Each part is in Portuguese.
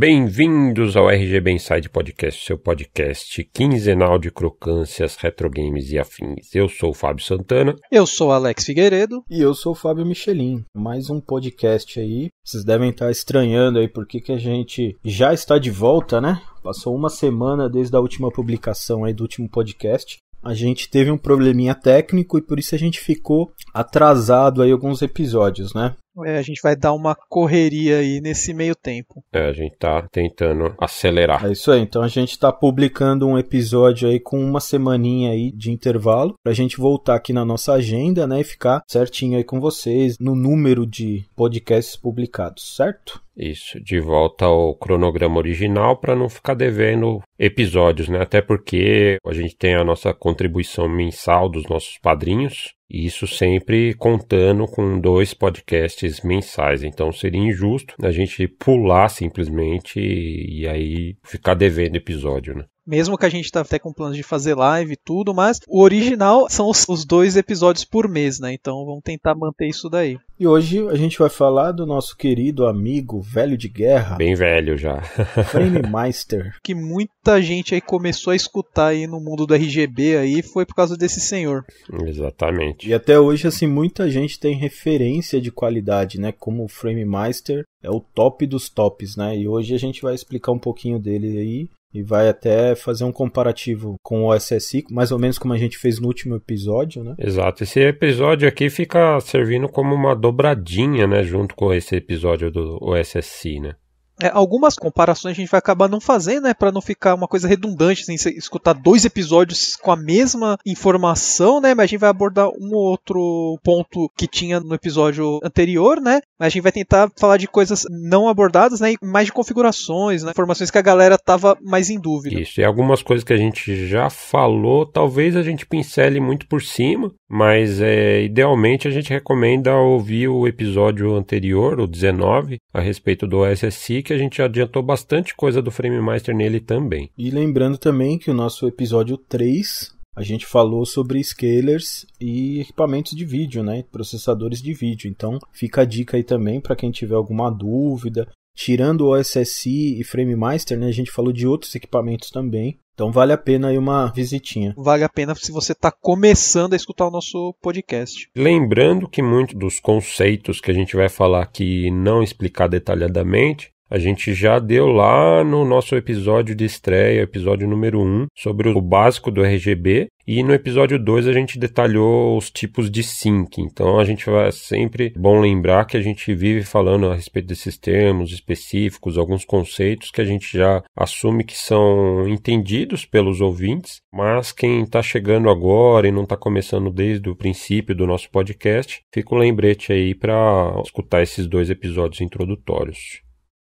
Bem-vindos ao RGB Inside Podcast, seu podcast quinzenal de crocâncias, retrogames e afins. Eu sou o Fábio Santana. Eu sou o Alex Figueiredo. E eu sou o Fábio Michelin. Mais um podcast aí. Vocês devem estar estranhando aí porque que a gente já está de volta, né? Passou uma semana desde a última publicação aí do último podcast. A gente teve um probleminha técnico e por isso a gente ficou atrasado aí alguns episódios, né? É, a gente vai dar uma correria aí nesse meio tempo. É, a gente tá tentando acelerar. É isso aí, então a gente tá publicando um episódio aí com uma semaninha aí de intervalo, pra gente voltar aqui na nossa agenda, né, e ficar certinho aí com vocês no número de podcasts publicados, certo? Isso, de volta ao cronograma original para não ficar devendo episódios, né? Até porque a gente tem a nossa contribuição mensal dos nossos padrinhos, isso sempre contando com dois podcasts mensais. Então seria injusto a gente pular simplesmente e, aí ficar devendo episódio, né? mesmo que a gente tá até com planos de fazer live e tudo, mas o original são os, os dois episódios por mês, né? Então vamos tentar manter isso daí. E hoje a gente vai falar do nosso querido amigo velho de guerra. Bem velho já. Frame Meister. Que muita gente aí começou a escutar aí no mundo do RGB aí foi por causa desse senhor. Exatamente. E até hoje assim muita gente tem referência de qualidade, né? Como o Frame Meister é o top dos tops, né? E hoje a gente vai explicar um pouquinho dele aí e vai até fazer um comparativo com o OSSI, mais ou menos como a gente fez no último episódio, né? Exato. Esse episódio aqui fica servindo como uma dobradinha, né, junto com esse episódio do OSSI, né? é, algumas comparações a gente vai acabar não fazendo, né? Pra não ficar uma coisa redundante, assim, escutar dois episódios com a mesma informação, né? Mas a gente vai abordar um outro ponto que tinha no episódio anterior, né? Mas a gente vai tentar falar de coisas não abordadas, né? E mais de configurações, né? Informações que a galera tava mais em dúvida. Isso, e algumas coisas que a gente já falou, talvez a gente pincele muito por cima, mas é, idealmente a gente recomenda ouvir o episódio anterior, o 19, a respeito do OSSI, que a gente adiantou bastante coisa do Frame Master nele também. E lembrando também que o nosso episódio 3 a gente falou sobre scalers e equipamentos de vídeo, né? Processadores de vídeo. Então, fica a dica aí também para quem tiver alguma dúvida. Tirando o OSSI e FrameMaster, né? A gente falou de outros equipamentos também. Então vale a pena aí uma visitinha. Vale a pena se você está começando a escutar o nosso podcast. Lembrando que muitos dos conceitos que a gente vai falar aqui não explicar detalhadamente a gente já deu lá no nosso episódio de estreia, episódio número 1, sobre o básico do RGB, e no episódio 2 a gente detalhou os tipos de sync. Então a gente vai é sempre bom lembrar que a gente vive falando a respeito desses termos específicos, alguns conceitos que a gente já assume que são entendidos pelos ouvintes, mas quem está chegando agora e não está começando desde o princípio do nosso podcast, fica o um lembrete aí para escutar esses dois episódios introdutórios.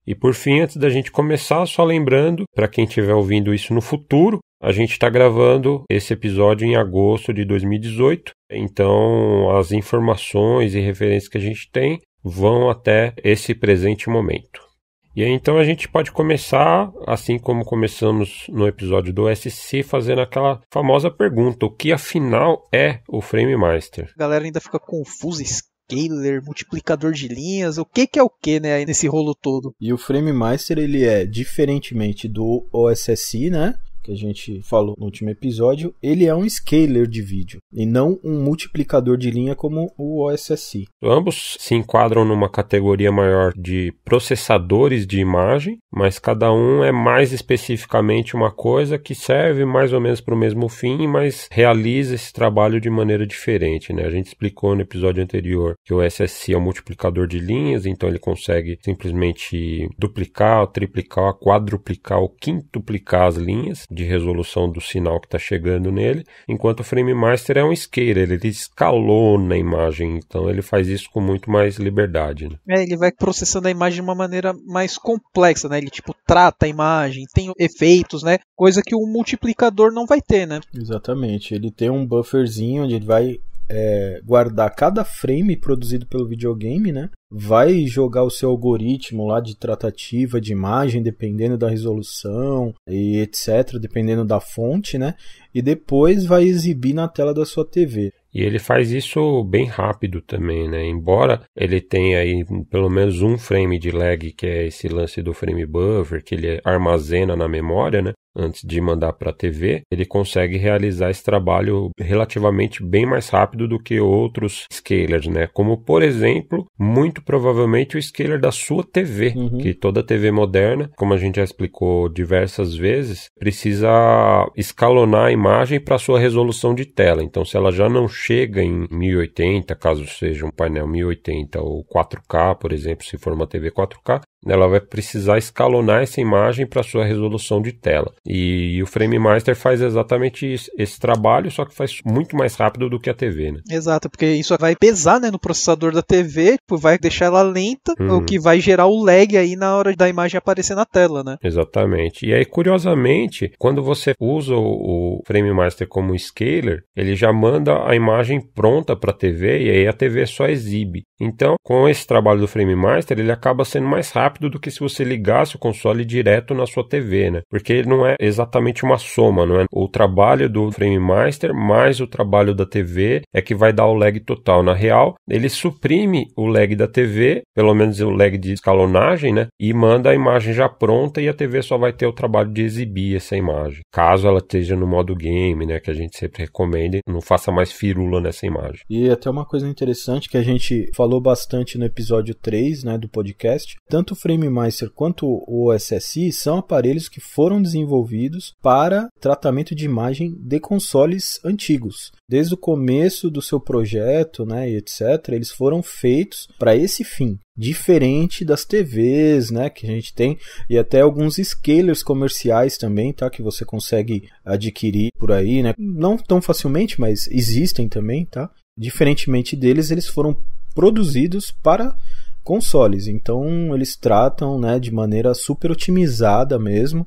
E por fim, antes da gente começar, só lembrando, para quem estiver ouvindo isso no futuro, a gente está gravando esse episódio em agosto de 2018, então as informações e referências que a gente tem vão até esse presente momento. E aí, então a gente pode começar, assim como começamos no episódio do SC, fazendo aquela famosa pergunta: o que afinal é o Frame Master? A galera ainda fica confusa, scaler, multiplicador de linhas, o que que é o que, né, aí nesse rolo todo. E o Frame Master ele é, diferentemente do OSSI, né, que a gente falou no último episódio, ele é um scaler de vídeo e não um multiplicador de linha como o OSSI. Ambos se enquadram numa categoria maior de processadores de imagem, mas cada um é mais especificamente uma coisa que serve mais ou menos para o mesmo fim, mas realiza esse trabalho de maneira diferente. Né? A gente explicou no episódio anterior que o OSSI é um multiplicador de linhas, então ele consegue simplesmente duplicar, triplicar, quadruplicar ou quintuplicar as linhas de resolução do sinal que está chegando nele, enquanto o frame master é um scaler, ele escalou na imagem, então ele faz isso com muito mais liberdade. Né? É, ele vai processando a imagem de uma maneira mais complexa, né? Ele tipo trata a imagem, tem efeitos, né? Coisa que o multiplicador não vai ter, né? Exatamente, ele tem um bufferzinho onde ele vai é, guardar cada frame produzido pelo videogame, né? Vai jogar o seu algoritmo lá de tratativa de imagem, dependendo da resolução e etc, dependendo da fonte, né? E depois vai exibir na tela da sua TV. E ele faz isso bem rápido também, né? Embora ele tenha aí pelo menos um frame de lag, que é esse lance do frame buffer, que ele armazena na memória, né? antes de mandar para a TV, ele consegue realizar esse trabalho relativamente bem mais rápido do que outros scalers, né? Como, por exemplo, muito provavelmente o scaler da sua TV, uhum. que toda TV moderna, como a gente já explicou diversas vezes, precisa escalonar a imagem para sua resolução de tela. Então, se ela já não chega em 1080, caso seja um painel 1080 ou 4K, por exemplo, se for uma TV 4K, ela vai precisar escalonar essa imagem para sua resolução de tela. E, o Frame Master faz exatamente isso, esse trabalho, só que faz muito mais rápido do que a TV, né? Exato, porque isso vai pesar né, no processador da TV, tipo, vai deixar ela lenta, uhum. o que vai gerar o lag aí na hora da imagem aparecer na tela, né? Exatamente. E aí, curiosamente, quando você usa o Frame Master como scaler, ele já manda a imagem pronta para a TV e aí a TV só exibe. Então, com esse trabalho do Frame Master, ele acaba sendo mais rápido rápido do que se você ligasse o console direto na sua TV, né? Porque não é exatamente uma soma, não é? O trabalho do Frame Master mais o trabalho da TV é que vai dar o lag total. Na real, ele suprime o lag da TV, pelo menos o lag de escalonagem, né? E manda a imagem já pronta e a TV só vai ter o trabalho de exibir essa imagem. Caso ela esteja no modo game, né? Que a gente sempre recomenda, não faça mais firula nessa imagem. E até uma coisa interessante que a gente falou bastante no episódio 3, né? Do podcast. Tanto FrameMaster quanto o OSSI são aparelhos que foram desenvolvidos para tratamento de imagem de consoles antigos. Desde o começo do seu projeto, né, etc, eles foram feitos para esse fim diferente das TVs, né, que a gente tem e até alguns scalers comerciais também, tá, que você consegue adquirir por aí, né? Não tão facilmente, mas existem também, tá? Diferentemente deles, eles foram produzidos para consoles. Então eles tratam né, de maneira super otimizada mesmo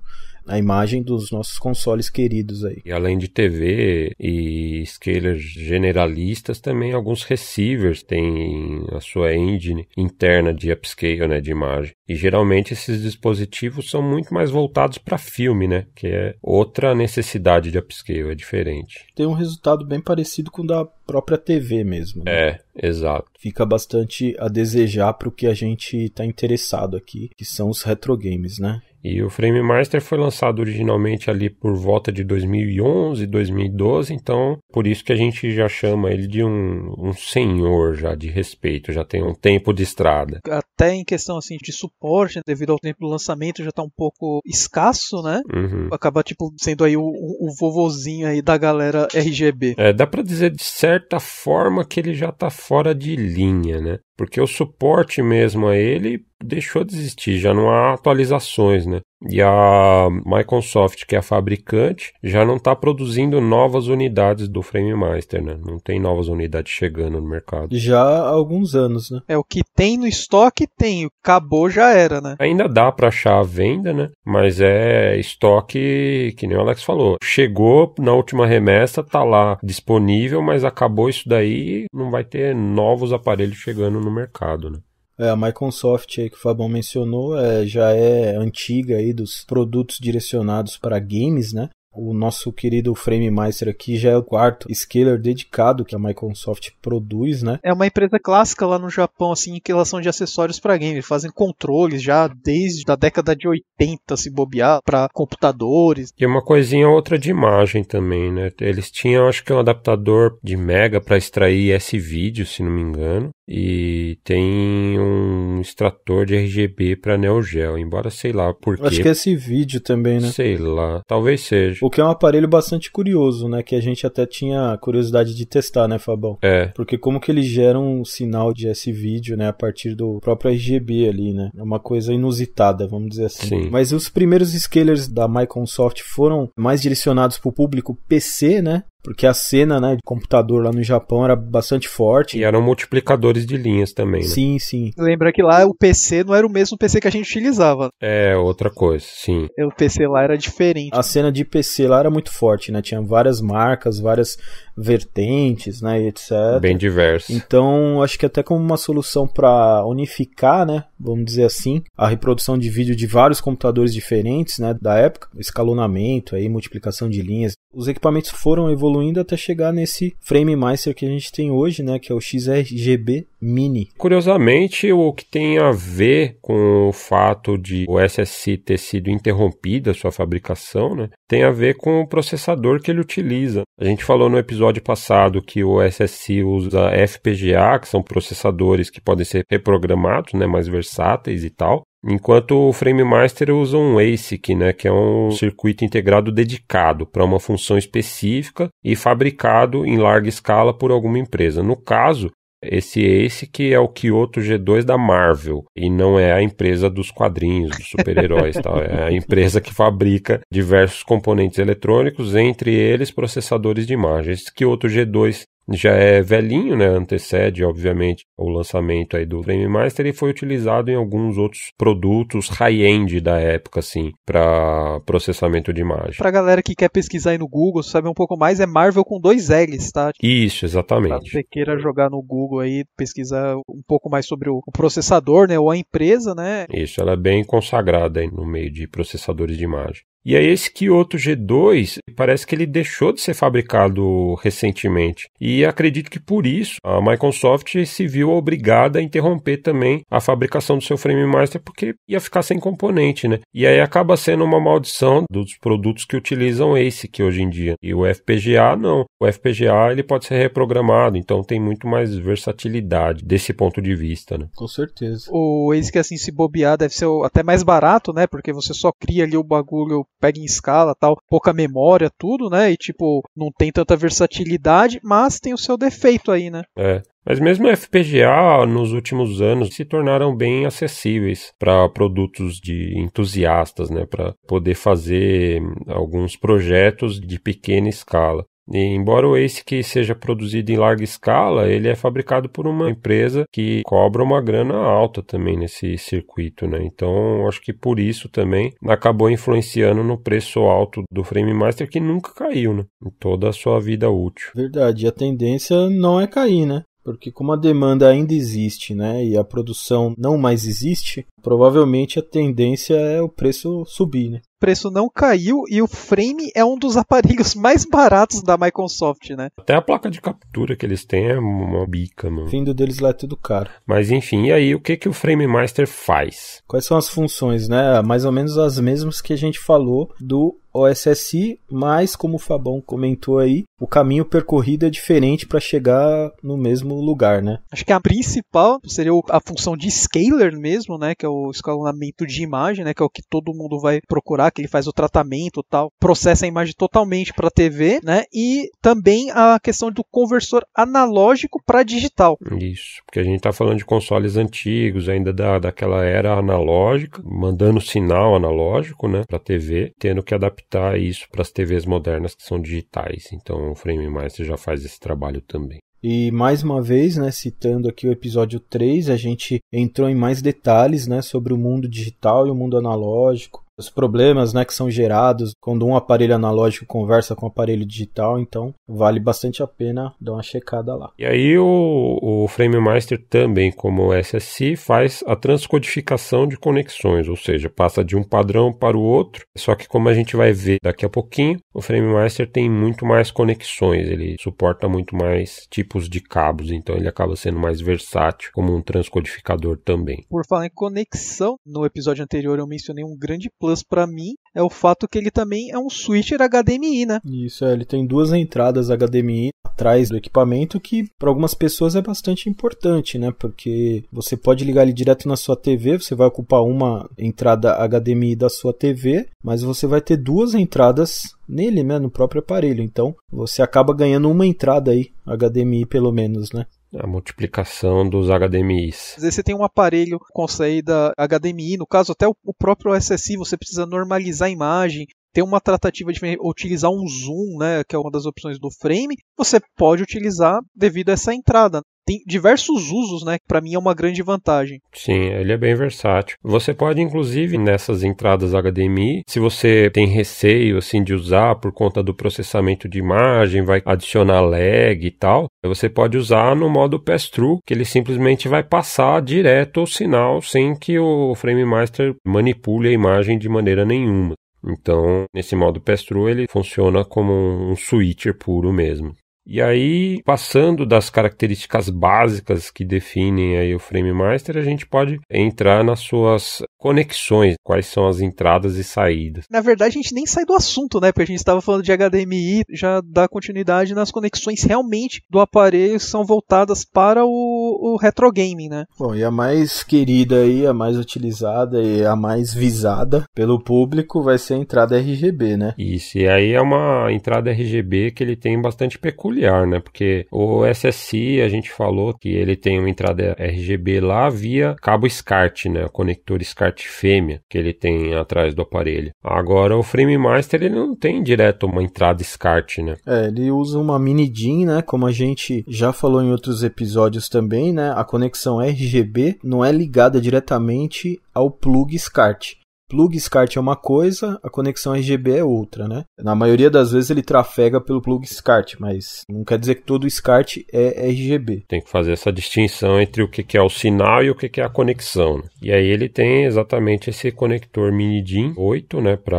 a imagem dos nossos consoles queridos aí. E além de TV e scalers generalistas, também alguns receivers têm a sua engine interna de upscale, né, de imagem. E geralmente esses dispositivos são muito mais voltados para filme, né, que é outra necessidade de upscale, é diferente. Tem um resultado bem parecido com o da própria TV mesmo. Né? É, exato. Fica bastante a desejar para o que a gente está interessado aqui, que são os retro games, né? E o Frame Master foi lançado originalmente ali por volta de 2011, 2012, então por isso que a gente já chama ele de um, um senhor já de respeito, já tem um tempo de estrada. Até em questão assim de suporte, devido ao tempo do lançamento já está um pouco escasso, né? Uhum. Acaba tipo sendo aí o, o, o vovozinho aí da galera RGB. É, dá para dizer de certa forma que ele já está fora de linha, né? porque o suporte mesmo a ele deixou de existir, já não há atualizações, né? E a Microsoft, que é a fabricante, já não está produzindo novas unidades do Frame Master, né? Não tem novas unidades chegando no mercado. Já há alguns anos, né? É, o que tem no estoque tem, acabou já era, né? Ainda dá para achar a venda, né? Mas é estoque, que nem o Alex falou, chegou na última remessa, tá lá disponível, mas acabou isso daí, não vai ter novos aparelhos chegando no mercado, né? É, a Microsoft aí que o Fabão mencionou é, já é antiga aí dos produtos direcionados para games, né? O nosso querido Frame Master aqui já é o quarto scaler dedicado que a Microsoft produz, né? É uma empresa clássica lá no Japão, assim, em relação de acessórios para game. fazem controles já desde a década de 80, se bobear, para computadores. E uma coisinha outra de imagem também, né? Eles tinham, acho que, um adaptador de mega para extrair S-vídeo, se não me engano. E tem um extrator de RGB para Neo embora sei lá por quê. Acho que é esse vídeo também, né? Sei lá, talvez seja. O que é um aparelho bastante curioso, né? Que a gente até tinha curiosidade de testar, né, Fabão? É. Porque como que eles geram um sinal de esse vídeo, né? A partir do próprio RGB ali, né? É uma coisa inusitada, vamos dizer assim. Sim. Mas os primeiros scalers da Microsoft foram mais direcionados para o público PC, né? Porque a cena, né, de computador lá no Japão era bastante forte. E eram multiplicadores de linhas também, né? Sim, sim. Lembra que lá o PC não era o mesmo PC que a gente utilizava. É, outra coisa, sim. É, o PC lá era diferente. A cena de PC lá era muito forte, né? Tinha várias marcas, várias vertentes, né, etc. Bem diverso. Então, acho que até como uma solução para unificar, né, vamos dizer assim, a reprodução de vídeo de vários computadores diferentes, né, da época, escalonamento aí, multiplicação de linhas, os equipamentos foram evoluindo até chegar nesse frame master que a gente tem hoje, né, que é o XRGB Mini. Curiosamente, o que tem a ver com o fato de o SSC ter sido interrompida sua fabricação, né, tem a ver com o processador que ele utiliza. A gente falou no episódio passado que o SSC usa FPGA, que são processadores que podem ser reprogramados, né, mais versáteis e tal. Enquanto o Frame Master usa um ASIC, né, que é um circuito integrado dedicado para uma função específica e fabricado em larga escala por alguma empresa. No caso, esse ASIC é o Kyoto G2 da Marvel e não é a empresa dos quadrinhos, dos super-heróis, tal. Tá? É a empresa que fabrica diversos componentes eletrônicos, entre eles processadores de imagens. Esse Kyoto G2 já é velhinho, né? Antecede, obviamente, o lançamento aí do Frame Master e foi utilizado em alguns outros produtos high-end da época, assim, para processamento de imagem. Pra galera que quer pesquisar aí no Google, saber um pouco mais, é Marvel com dois L's, tá? Isso, exatamente. Caso queira jogar no Google aí, pesquisar um pouco mais sobre o processador, né? Ou a empresa, né? Isso, ela é bem consagrada aí no meio de processadores de imagem. E aí é esse Kyoto G2 parece que ele deixou de ser fabricado recentemente. E acredito que por isso a Microsoft se viu obrigada a interromper também a fabricação do seu frame master porque ia ficar sem componente, né? E aí acaba sendo uma maldição dos produtos que utilizam esse que hoje em dia. E o FPGA não. O FPGA ele pode ser reprogramado, então tem muito mais versatilidade desse ponto de vista, né? Com certeza. O ASIC assim se bobear deve ser até mais barato, né? Porque você só cria ali o bagulho pega em escala tal, pouca memória, tudo, né? E tipo, não tem tanta versatilidade, mas tem o seu defeito aí, né? É. Mas mesmo FPGA nos últimos anos se tornaram bem acessíveis para produtos de entusiastas, né, para poder fazer alguns projetos de pequena escala. E embora o ACE que seja produzido em larga escala, ele é fabricado por uma empresa que cobra uma grana alta também nesse circuito, né? Então, acho que por isso também acabou influenciando no preço alto do Frame Master que nunca caiu, né? Em toda a sua vida útil. Verdade, e a tendência não é cair, né? Porque como a demanda ainda existe, né, e a produção não mais existe, provavelmente a tendência é o preço subir, né? O preço não caiu e o Frame é um dos aparelhos mais baratos da Microsoft, né? Até a placa de captura que eles têm é uma bica, mano. O vindo deles lá é tudo caro. Mas enfim, e aí o que que o Frame Master faz? Quais são as funções, né? Ah, mais ou menos as mesmas que a gente falou do OSSI, mas como o Fabão comentou aí, o caminho percorrido é diferente para chegar no mesmo lugar, né? Acho que a principal seria a função de scaler mesmo, né, que é o escalonamento de imagem, né, que é o que todo mundo vai procurar, que ele faz o tratamento, tal, processa a imagem totalmente para TV, né? E também a questão do conversor analógico para digital. Isso, porque a gente está falando de consoles antigos, ainda da, daquela era analógica, mandando sinal analógico, né, para TV, tendo que adaptar adaptar isso para as TVs modernas que são digitais. Então o Frame Master já faz esse trabalho também. E mais uma vez, né, citando aqui o episódio 3, a gente entrou em mais detalhes né, sobre o mundo digital e o mundo analógico, os problemas né, que são gerados quando um aparelho analógico conversa com o um aparelho digital, então vale bastante a pena dar uma checada lá. E aí o, o Frame Master também, como o SSI, faz a transcodificação de conexões, ou seja, passa de um padrão para o outro, só que como a gente vai ver daqui a pouquinho, o Frame Master tem muito mais conexões, ele suporta muito mais tipos de cabos, então ele acaba sendo mais versátil como um transcodificador também. Por falar em conexão, no episódio anterior eu mencionei um grande plano Plus para mim é o fato que ele também é um switcher HDMI, né? Isso, é, ele tem duas entradas HDMI atrás do equipamento que para algumas pessoas é bastante importante, né? Porque você pode ligar ele direto na sua TV, você vai ocupar uma entrada HDMI da sua TV, mas você vai ter duas entradas nele, né, no próprio aparelho. Então, você acaba ganhando uma entrada aí HDMI pelo menos, né? a multiplicação dos HDMIs. Às vezes você tem um aparelho com saída HDMI, no caso até o próprio SSI, você precisa normalizar a imagem, ter uma tratativa de utilizar um zoom, né, que é uma das opções do frame, você pode utilizar devido a essa entrada. Tem diversos usos, né? Que para mim é uma grande vantagem. Sim, ele é bem versátil. Você pode, inclusive, nessas entradas HDMI, se você tem receio assim de usar por conta do processamento de imagem, vai adicionar lag e tal, você pode usar no modo pass-through, que ele simplesmente vai passar direto o sinal sem que o Frame Master manipule a imagem de maneira nenhuma. Então, nesse modo pass-through, ele funciona como um switcher puro mesmo. E aí, passando das características básicas que definem aí o Frame Master, a gente pode entrar nas suas conexões, quais são as entradas e saídas. Na verdade, a gente nem sai do assunto, né? Porque a gente estava falando de HDMI, já dá continuidade nas conexões realmente do aparelho que são voltadas para o, o retro gaming, né? Bom, e a mais querida aí, a mais utilizada e a mais visada pelo público vai ser a entrada RGB, né? Isso, e aí é uma entrada RGB que ele tem bastante peculiar peculiar, né? Porque o SSI, a gente falou que ele tem uma entrada RGB lá via cabo SCART, né? O conector SCART fêmea que ele tem atrás do aparelho. Agora, o Frame Master, ele não tem direto uma entrada SCART, né? É, ele usa uma mini DIN, né? Como a gente já falou em outros episódios também, né? A conexão RGB não é ligada diretamente ao plug SCART. Plug SCART é uma coisa, a conexão RGB é outra, né? Na maioria das vezes ele trafega pelo plug SCART, mas não quer dizer que todo SCART é RGB. Tem que fazer essa distinção entre o que é o sinal e o que é a conexão. Né? E aí ele tem exatamente esse conector mini DIN 8, né, para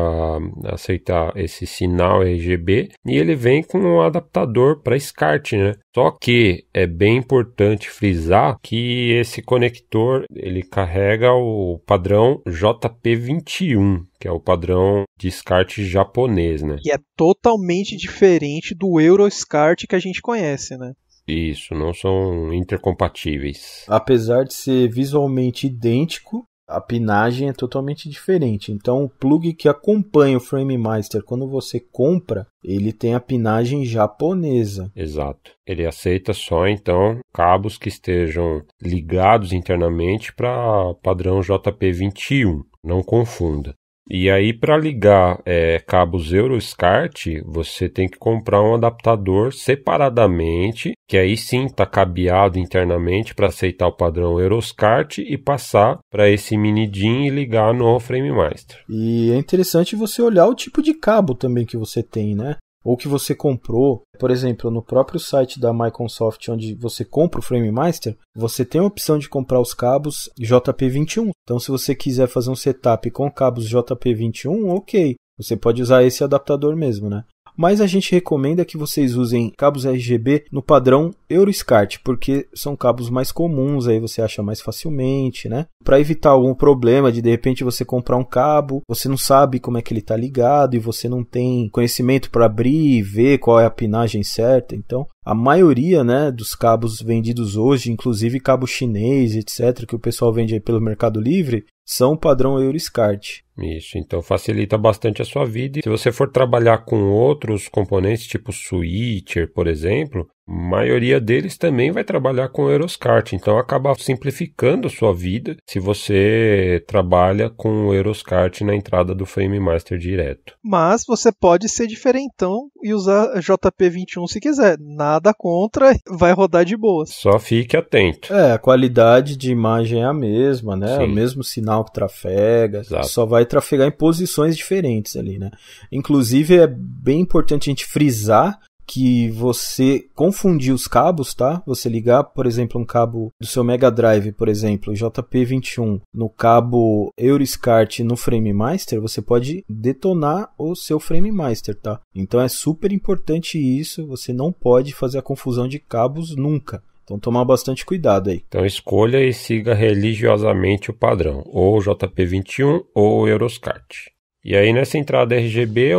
aceitar esse sinal RGB, e ele vem com um adaptador para SCART, né? Só que é bem importante frisar que esse conector ele carrega o padrão JP21, que é o padrão descarte japonês, né? Que é totalmente diferente do Euroscart que a gente conhece, né? Isso, não são intercompatíveis. Apesar de ser visualmente idêntico, a pinagem é totalmente diferente. Então, o plug que acompanha o FrameMaster quando você compra, ele tem a pinagem japonesa. Exato. Ele aceita só então cabos que estejam ligados internamente para padrão JP21. Não confunda. E aí, para ligar é, cabos EuroSCART, você tem que comprar um adaptador separadamente, que aí sim está cabeado internamente para aceitar o padrão EuroSCART e passar para esse mini DIN e ligar no FrameMaster. E é interessante você olhar o tipo de cabo também que você tem, né? ou que você comprou, por exemplo, no próprio site da Microsoft, onde você compra o FrameMaster, você tem a opção de comprar os cabos JP21. Então, se você quiser fazer um setup com cabos JP21, ok. Você pode usar esse adaptador mesmo, né? mas a gente recomenda que vocês usem cabos RGB no padrão Euroscart, porque são cabos mais comuns, aí você acha mais facilmente, né? Para evitar algum problema de de repente você comprar um cabo, você não sabe como é que ele está ligado e você não tem conhecimento para abrir e ver qual é a pinagem certa, então a maioria né, dos cabos vendidos hoje, inclusive cabo chinês, etc., que o pessoal vende aí pelo Mercado Livre, são padrão Euroscart. Isso, então facilita bastante a sua vida. E se você for trabalhar com outros componentes, tipo switcher, por exemplo, maioria deles também vai trabalhar com Euroscart, então acaba simplificando a sua vida se você trabalha com o Euroscart na entrada do Frame Master direto. Mas você pode ser diferentão e usar JP21 se quiser, nada contra, vai rodar de boa. Só fique atento. É, a qualidade de imagem é a mesma, né? Sim. O mesmo sinal que trafega, Exato. só vai trafegar em posições diferentes ali, né? Inclusive é bem importante a gente frisar que você confundir os cabos, tá? Você ligar, por exemplo, um cabo do seu Mega Drive, por exemplo, JP21, no cabo Euriscart no Frame Master, você pode detonar o seu Frame Master, tá? Então é super importante isso, você não pode fazer a confusão de cabos nunca. Então tomar bastante cuidado aí. Então escolha e siga religiosamente o padrão, ou JP21 ou Euroscart. E aí nessa entrada RGB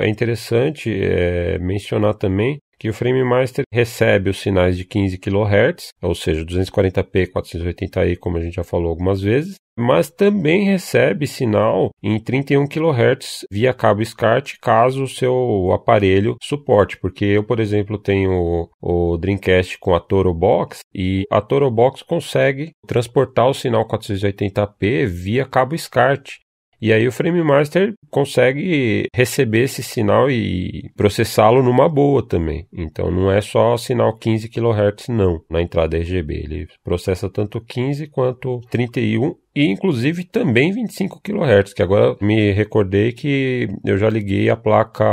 é interessante é, mencionar também que o Frame Master recebe os sinais de 15 kHz, ou seja, 240p, 480i, como a gente já falou algumas vezes, mas também recebe sinal em 31 kHz via cabo SCART, caso o seu aparelho suporte, porque eu, por exemplo, tenho o, o Dreamcast com a Toro Box e a Toro Box consegue transportar o sinal 480p via cabo SCART. E aí o Frame Master consegue receber esse sinal e processá-lo numa boa também. Então não é só sinal 15 kHz não, na entrada RGB. Ele processa tanto 15 quanto 31 e inclusive também 25 kHz, que agora me recordei que eu já liguei a placa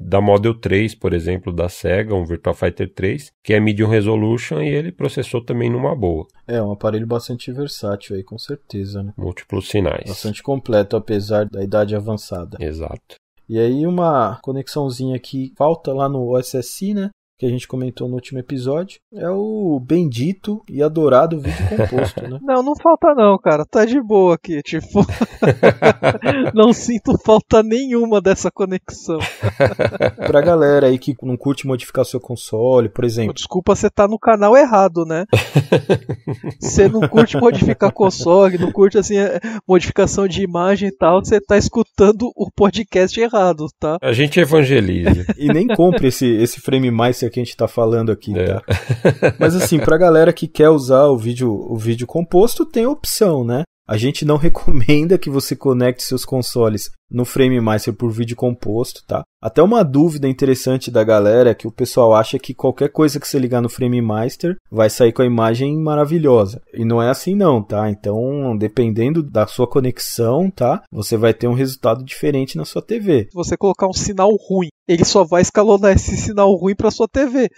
da Model 3, por exemplo, da Sega, um Virtual Fighter 3, que é medium resolution e ele processou também numa boa. É, um aparelho bastante versátil aí, com certeza, né? Múltiplos sinais. Bastante completo, apesar da idade avançada. Exato. E aí uma conexãozinha que falta lá no OSSI, né? que a gente comentou no último episódio, é o bendito e adorado vídeo composto, né? Não, não falta não, cara. Tá de boa aqui, tipo. não sinto falta nenhuma dessa conexão. pra galera aí que não curte modificar seu console, por exemplo. Desculpa, você tá no canal errado, né? Você não curte modificar console, não curte assim é, modificação de imagem e tal, você tá escutando o podcast errado, tá? A gente evangeliza. E nem compre esse esse frame mais que a gente tá falando aqui, é. tá? Mas assim, pra galera que quer usar o vídeo, o vídeo composto, tem opção, né? A gente não recomenda que você conecte seus consoles no FrameMaster por vídeo composto, tá? Até uma dúvida interessante da galera é que o pessoal acha que qualquer coisa que você ligar no FrameMaster vai sair com a imagem maravilhosa. E não é assim não, tá? Então, dependendo da sua conexão, tá? Você vai ter um resultado diferente na sua TV. Se você colocar um sinal ruim, ele só vai escalonar esse sinal ruim para sua TV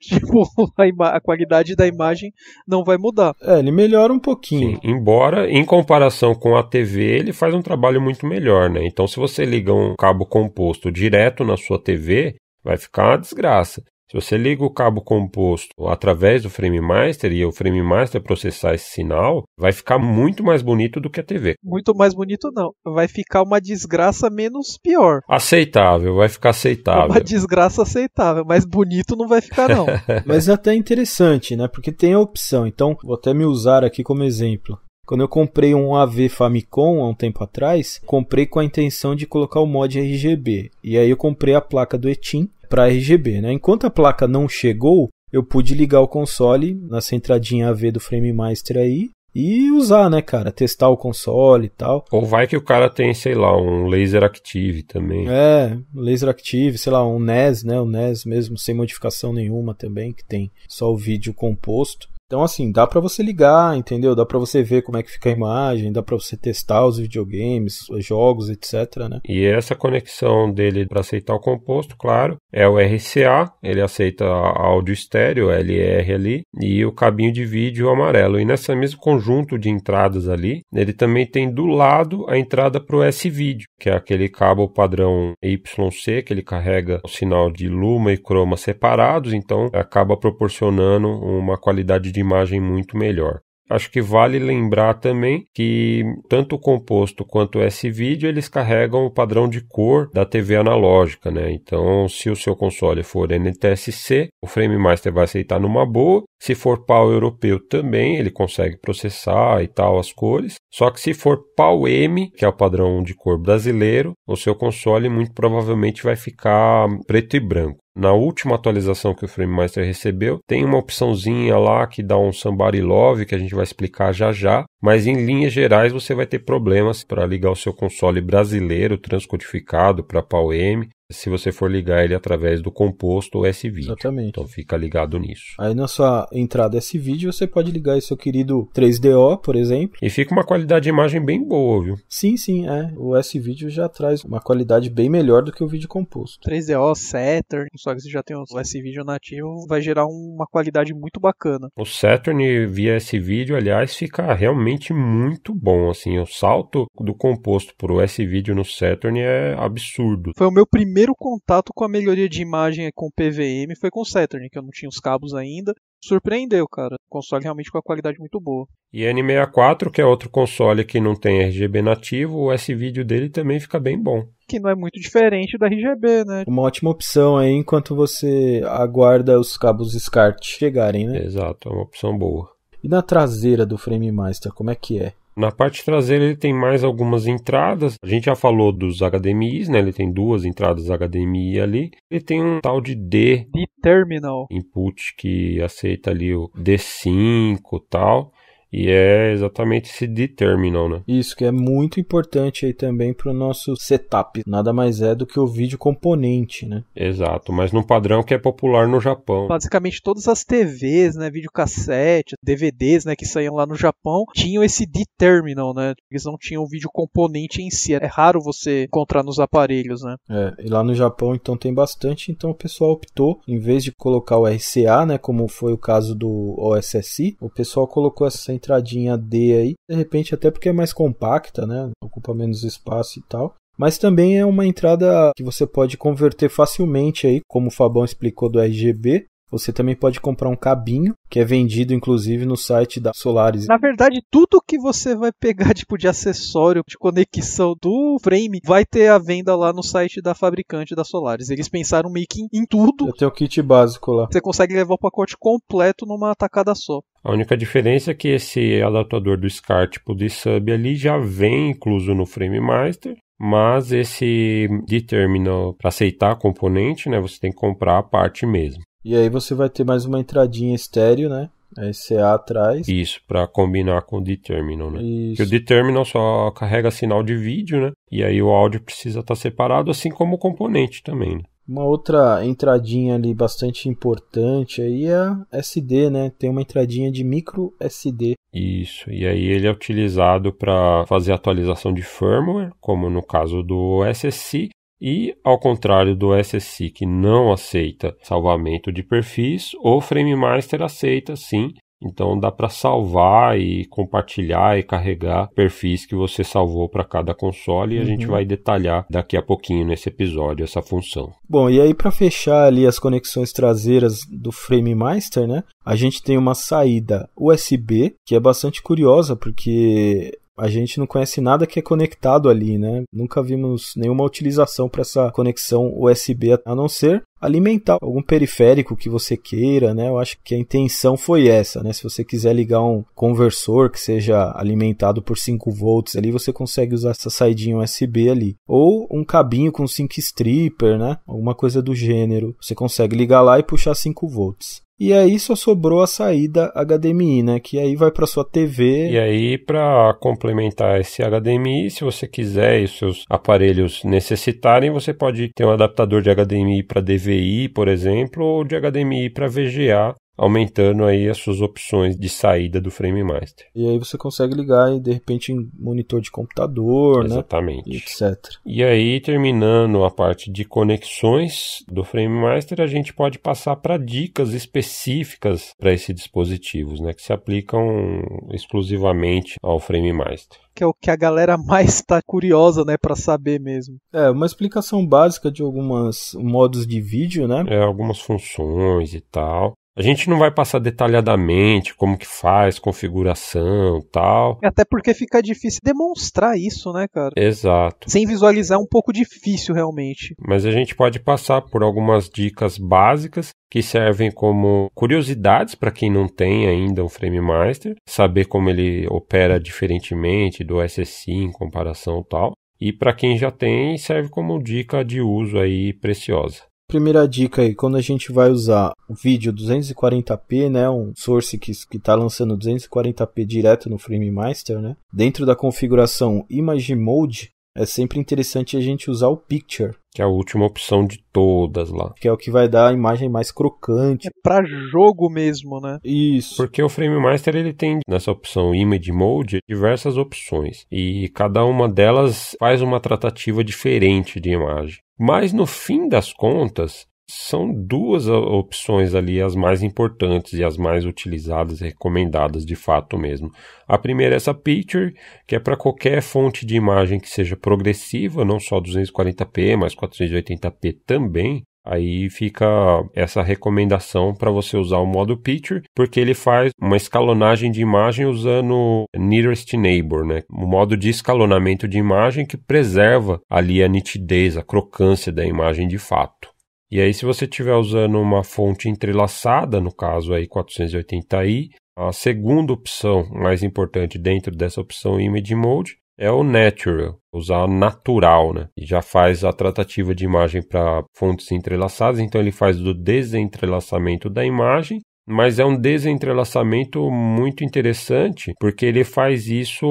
tipo, a, a, qualidade da imagem não vai mudar. É, ele melhora um pouquinho. Sim, embora, em comparação com a TV, ele faz um trabalho muito melhor, né? Então, se você liga um cabo composto direto na sua TV, vai ficar uma desgraça. Se você liga o cabo composto através do frame master e o frame master processar esse sinal, vai ficar muito mais bonito do que a TV. Muito mais bonito não, vai ficar uma desgraça menos pior. Aceitável, vai ficar aceitável. Uma desgraça aceitável, mas bonito não vai ficar não. mas é até interessante, né? Porque tem a opção. Então, vou até me usar aqui como exemplo. Quando eu comprei um AV Famicom há um tempo atrás, comprei com a intenção de colocar o mod RGB. E aí eu comprei a placa do Etim para RGB. Né? Enquanto a placa não chegou, eu pude ligar o console nessa entradinha AV do Frame Master aí e usar, né, cara? Testar o console e tal. Ou vai que o cara tem, sei lá, um Laser Active também. É, Laser Active, sei lá, um NES, né? Um NES mesmo, sem modificação nenhuma também, que tem só o vídeo composto. Então, assim, dá para você ligar, entendeu? Dá para você ver como é que fica a imagem, dá para você testar os videogames, os jogos, etc, né? E essa conexão dele para aceitar o composto, claro, é o RCA, ele aceita áudio estéreo, LR ali, e o cabinho de vídeo amarelo. E nesse mesmo conjunto de entradas ali, ele também tem do lado a entrada para o S-Vídeo, que é aquele cabo padrão YC, que ele carrega o sinal de luma e croma separados, então acaba proporcionando uma qualidade de de imagem muito melhor. Acho que vale lembrar também que tanto o composto quanto o S-Video eles carregam o padrão de cor da TV analógica, né? Então, se o seu console for NTSC, o Frame Master vai aceitar numa boa. Se for PAL europeu também, ele consegue processar e tal as cores. Só que se for PAL M, que é o padrão de cor brasileiro, o seu console muito provavelmente vai ficar preto e branco. Na última atualização que o FrameMaster recebeu, tem uma opçãozinha lá que dá um somebody love, que a gente vai explicar já já, mas em linhas gerais você vai ter problemas para ligar o seu console brasileiro transcodificado para PAL-M se você for ligar ele através do composto ou S-Video. Exatamente. Então fica ligado nisso. Aí na sua entrada S-Video você pode ligar esse seu querido 3DO, por exemplo. E fica uma qualidade de imagem bem boa, viu? Sim, sim, é. O S-Video já traz uma qualidade bem melhor do que o vídeo composto. 3DO, Saturn, só que você já tem o S-Video nativo, vai gerar uma qualidade muito bacana. O Saturn via S-Video, aliás, fica realmente muito bom, assim. O salto do composto pro S-Video no Saturn é absurdo. Foi o meu primeiro primeiro contato com a melhoria de imagem com PVM foi com o Saturn, que eu não tinha os cabos ainda. Surpreendeu, cara. O console realmente com a qualidade muito boa. E N64, que é outro console que não tem RGB nativo, o S-Video dele também fica bem bom. Que não é muito diferente da RGB, né? Uma ótima opção aí enquanto você aguarda os cabos SCART chegarem, né? Exato, é uma opção boa. E na traseira do Frame Master, como é que é? Na parte traseira ele tem mais algumas entradas. A gente já falou dos HDMIs, né? Ele tem duas entradas HDMI ali. Ele tem um tal de D, D terminal input que aceita ali o D5 tal. E é exatamente esse de terminal, né? Isso, que é muito importante aí também para o nosso setup. Nada mais é do que o vídeo componente, né? Exato, mas num padrão que é popular no Japão. Basicamente todas as TVs, né, videocassete, DVDs, né, que saíam lá no Japão, tinham esse de terminal, né? Eles não tinham o vídeo componente em si. É raro você encontrar nos aparelhos, né? É, e lá no Japão então tem bastante, então o pessoal optou, em vez de colocar o RCA, né, como foi o caso do OSSI, o pessoal colocou essa entradinha D aí, de repente até porque é mais compacta, né? Ocupa menos espaço e tal. Mas também é uma entrada que você pode converter facilmente aí, como o Fabão explicou do RGB, você também pode comprar um cabinho, que é vendido inclusive no site da Solaris. Na verdade, tudo que você vai pegar tipo de acessório de conexão do frame vai ter a venda lá no site da fabricante da Solaris. Eles pensaram meio que em tudo. Até o kit básico lá. Você consegue levar o pacote completo numa tacada só. A única diferença é que esse adaptador do SCAR tipo de sub ali já vem incluso no Frame Master, mas esse de terminal para aceitar a componente, né, você tem que comprar a parte mesmo. E aí você vai ter mais uma entradinha estéreo, né? A CA atrás. Isso, para combinar com o determinal, né? Isso. Porque o determinal só carrega sinal de vídeo, né? E aí o áudio precisa estar tá separado, assim como o componente também, né? Uma outra entradinha ali bastante importante aí é a SD, né? Tem uma entradinha de micro SD. Isso, e aí ele é utilizado para fazer atualização de firmware, como no caso do SSC, e, ao contrário do SSC, que não aceita salvamento de perfis, o FrameMaster aceita sim. Então dá para salvar e compartilhar e carregar perfis que você salvou para cada console e uhum. a gente uhum. vai detalhar daqui a pouquinho nesse episódio essa função. Bom, e aí para fechar ali as conexões traseiras do FrameMaster, né? A gente tem uma saída USB, que é bastante curiosa porque a gente não conhece nada que é conectado ali, né? Nunca vimos nenhuma utilização para essa conexão USB, a não ser alimentar algum periférico que você queira, né? Eu acho que a intenção foi essa, né? Se você quiser ligar um conversor que seja alimentado por 5 volts ali, você consegue usar essa saidinha USB ali, ou um cabinho com 5 stripper, né? Alguma coisa do gênero. Você consegue ligar lá e puxar 5 volts. E aí só sobrou a saída HDMI, né? Que aí vai para sua TV. E aí para complementar esse HDMI, se você quiser e os seus aparelhos necessitarem, você pode ter um adaptador de HDMI para DVI, por exemplo, ou de HDMI para VGA, aumentando aí as suas opções de saída do Frame Master. E aí você consegue ligar e de repente em monitor de computador, Exatamente. né? Exatamente. Etc. E aí terminando a parte de conexões do Frame Master, a gente pode passar para dicas específicas para esses dispositivos, né, que se aplicam exclusivamente ao Frame Master que é o que a galera mais está curiosa, né, para saber mesmo. É, uma explicação básica de alguns modos de vídeo, né? É, algumas funções e tal. A gente não vai passar detalhadamente como que faz, configuração tal. Até porque fica difícil demonstrar isso, né, cara? Exato. Sem visualizar é um pouco difícil realmente. Mas a gente pode passar por algumas dicas básicas que servem como curiosidades para quem não tem ainda o Frame Master, saber como ele opera diferentemente do SSI em comparação tal. E para quem já tem, serve como dica de uso aí preciosa. Primeira dica aí, quando a gente vai usar o vídeo 240p, né, um source que está lançando 240p direto no FrameMaster, né, dentro da configuração Image Mode, é sempre interessante a gente usar o Picture. Que é a última opção de todas lá. Que é o que vai dar a imagem mais crocante. É para jogo mesmo, né? Isso. Porque o Frame Master ele tem nessa opção Image Mode diversas opções. E cada uma delas faz uma tratativa diferente de imagem. Mas no fim das contas, são duas opções ali as mais importantes e as mais utilizadas e recomendadas de fato mesmo. A primeira é essa picture, que é para qualquer fonte de imagem que seja progressiva, não só 240p, mas 480p também. Aí fica essa recomendação para você usar o modo Picture, porque ele faz uma escalonagem de imagem usando Nearest Neighbor, né? Um modo de escalonamento de imagem que preserva ali a nitidez, a crocância da imagem de fato. E aí, se você estiver usando uma fonte entrelaçada, no caso aí 480i, a segunda opção mais importante dentro dessa opção Image Mode é o natural, usar natural, né? E já faz a tratativa de imagem para fontes entrelaçadas, então ele faz do desentrelaçamento da imagem mas é um desentrelaçamento muito interessante, porque ele faz isso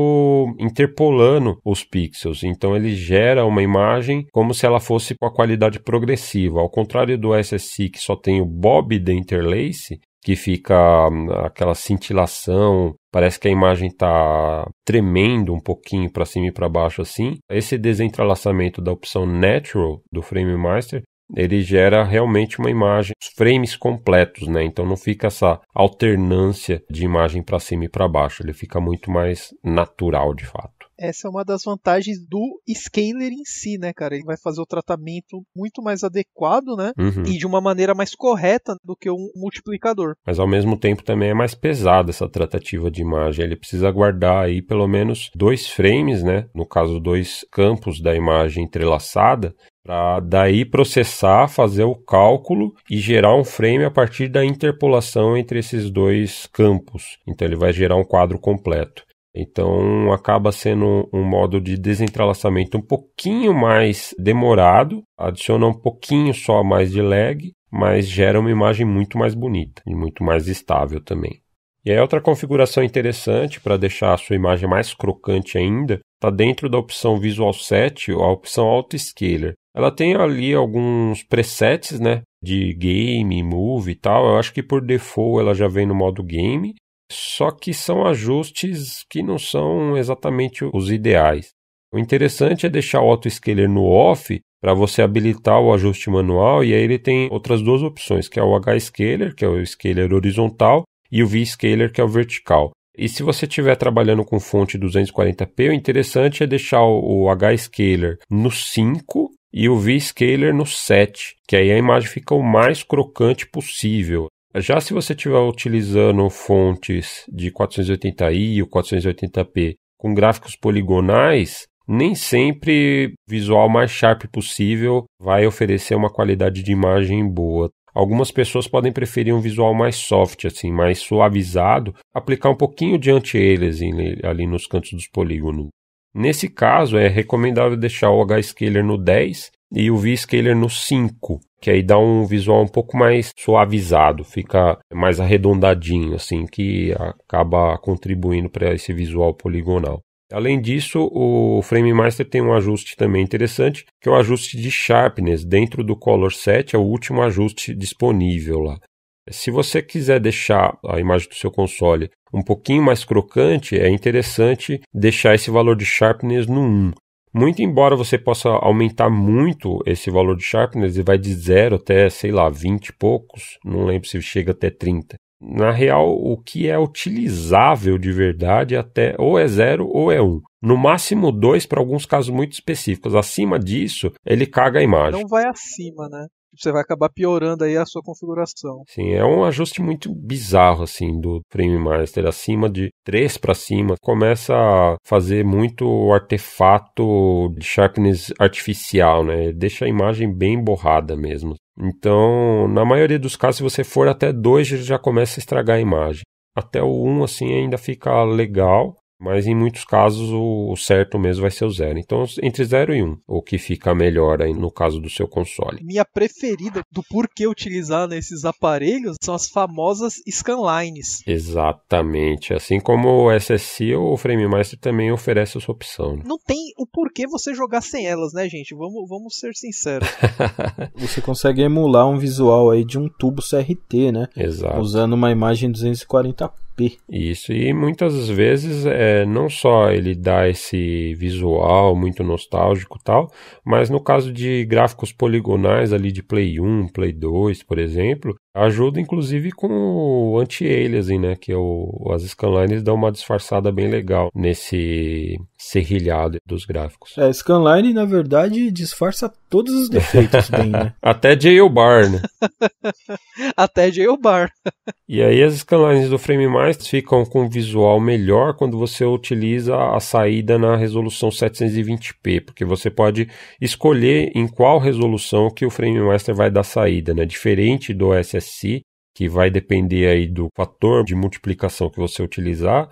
interpolando os pixels. Então ele gera uma imagem como se ela fosse com a qualidade progressiva. Ao contrário do SSI que só tem o bob de interlace, que fica hum, aquela cintilação, parece que a imagem está tremendo um pouquinho para cima e para baixo assim. Esse desentrelaçamento da opção Natural do Frame Master ele gera realmente uma imagem, os frames completos, né? Então não fica essa alternância de imagem para cima e para baixo, ele fica muito mais natural de fato. Essa é uma das vantagens do scaler em si, né, cara? Ele vai fazer o tratamento muito mais adequado, né? Uhum. E de uma maneira mais correta do que um multiplicador. Mas ao mesmo tempo também é mais pesada essa tratativa de imagem. Ele precisa guardar aí pelo menos dois frames, né? No caso, dois campos da imagem entrelaçada para daí processar, fazer o cálculo e gerar um frame a partir da interpolação entre esses dois campos. Então ele vai gerar um quadro completo. Então acaba sendo um modo de desentrelaçamento um pouquinho mais demorado, adiciona um pouquinho só mais de lag, mas gera uma imagem muito mais bonita e muito mais estável também. E aí outra configuração interessante para deixar a sua imagem mais crocante ainda, está dentro da opção Visual Set, a opção Scaler. Ela tem ali alguns presets, né, de game, move e tal. Eu acho que por default ela já vem no modo game, só que são ajustes que não são exatamente os ideais. O interessante é deixar o autoscaler no off para você habilitar o ajuste manual e aí ele tem outras duas opções, que é o H-scaler, que é o scaler horizontal, e o V-scaler, que é o vertical. E se você estiver trabalhando com fonte 240p, o interessante é deixar o H-scaler no 5 e o V-scaler no 7, que aí a imagem fica o mais crocante possível. Já se você estiver utilizando fontes de 480i ou 480p com gráficos poligonais, nem sempre o visual mais sharp possível vai oferecer uma qualidade de imagem boa. Algumas pessoas podem preferir um visual mais soft, assim, mais suavizado, aplicar um pouquinho de anti-aliasing ali nos cantos dos polígonos. Nesse caso, é recomendável deixar o H-Scaler no 10 e o V-Scaler no 5, que aí dá um visual um pouco mais suavizado, fica mais arredondadinho, assim, que acaba contribuindo para esse visual poligonal. Além disso, o Frame Master tem um ajuste também interessante, que é o ajuste de sharpness dentro do color set, é o último ajuste disponível lá. Se você quiser deixar a imagem do seu console um pouquinho mais crocante, é interessante deixar esse valor de sharpness no 1. Muito embora você possa aumentar muito esse valor de sharpness, ele vai de 0 até, sei lá, 20 e poucos, não lembro se chega até 30. Na real, o que é utilizável de verdade é até ou é 0 ou é 1. Um. No máximo 2 para alguns casos muito específicos. Acima disso, ele caga a imagem. Não vai acima, né? você vai acabar piorando aí a sua configuração. Sim, é um ajuste muito bizarro assim do Frame Master, acima de 3 para cima, começa a fazer muito artefato de sharpness artificial, né? Deixa a imagem bem borrada mesmo. Então, na maioria dos casos, se você for até 2, já começa a estragar a imagem. Até o 1 um, assim ainda fica legal, mas em muitos casos o certo mesmo vai ser o zero. Então, entre zero e um, o que fica melhor aí no caso do seu console. Minha preferida do porquê utilizar nesses aparelhos são as famosas scanlines. Exatamente. Assim como o SSI ou o FrameMaster também oferece essa opção. Né? Não tem o porquê você jogar sem elas, né, gente? Vamos, vamos ser sinceros. você consegue emular um visual aí de um tubo CRT, né? Exato. Usando uma imagem 240p isso, e muitas vezes é, não só ele dá esse visual muito nostálgico tal, mas no caso de gráficos poligonais ali de Play 1, Play 2, por exemplo, Ajuda, inclusive, com o anti-aliasing, né? Que é o, as scanlines dão uma disfarçada bem legal nesse serrilhado dos gráficos. É, scanline, na verdade, disfarça todos os defeitos bem, né? Até jailbar, né? Até jailbar. e aí as scanlines do frame mais ficam com visual melhor quando você utiliza a saída na resolução 720p, porque você pode escolher em qual resolução que o frame master vai dar saída, né? Diferente do SS si, que vai depender aí do fator de multiplicação que você utilizar.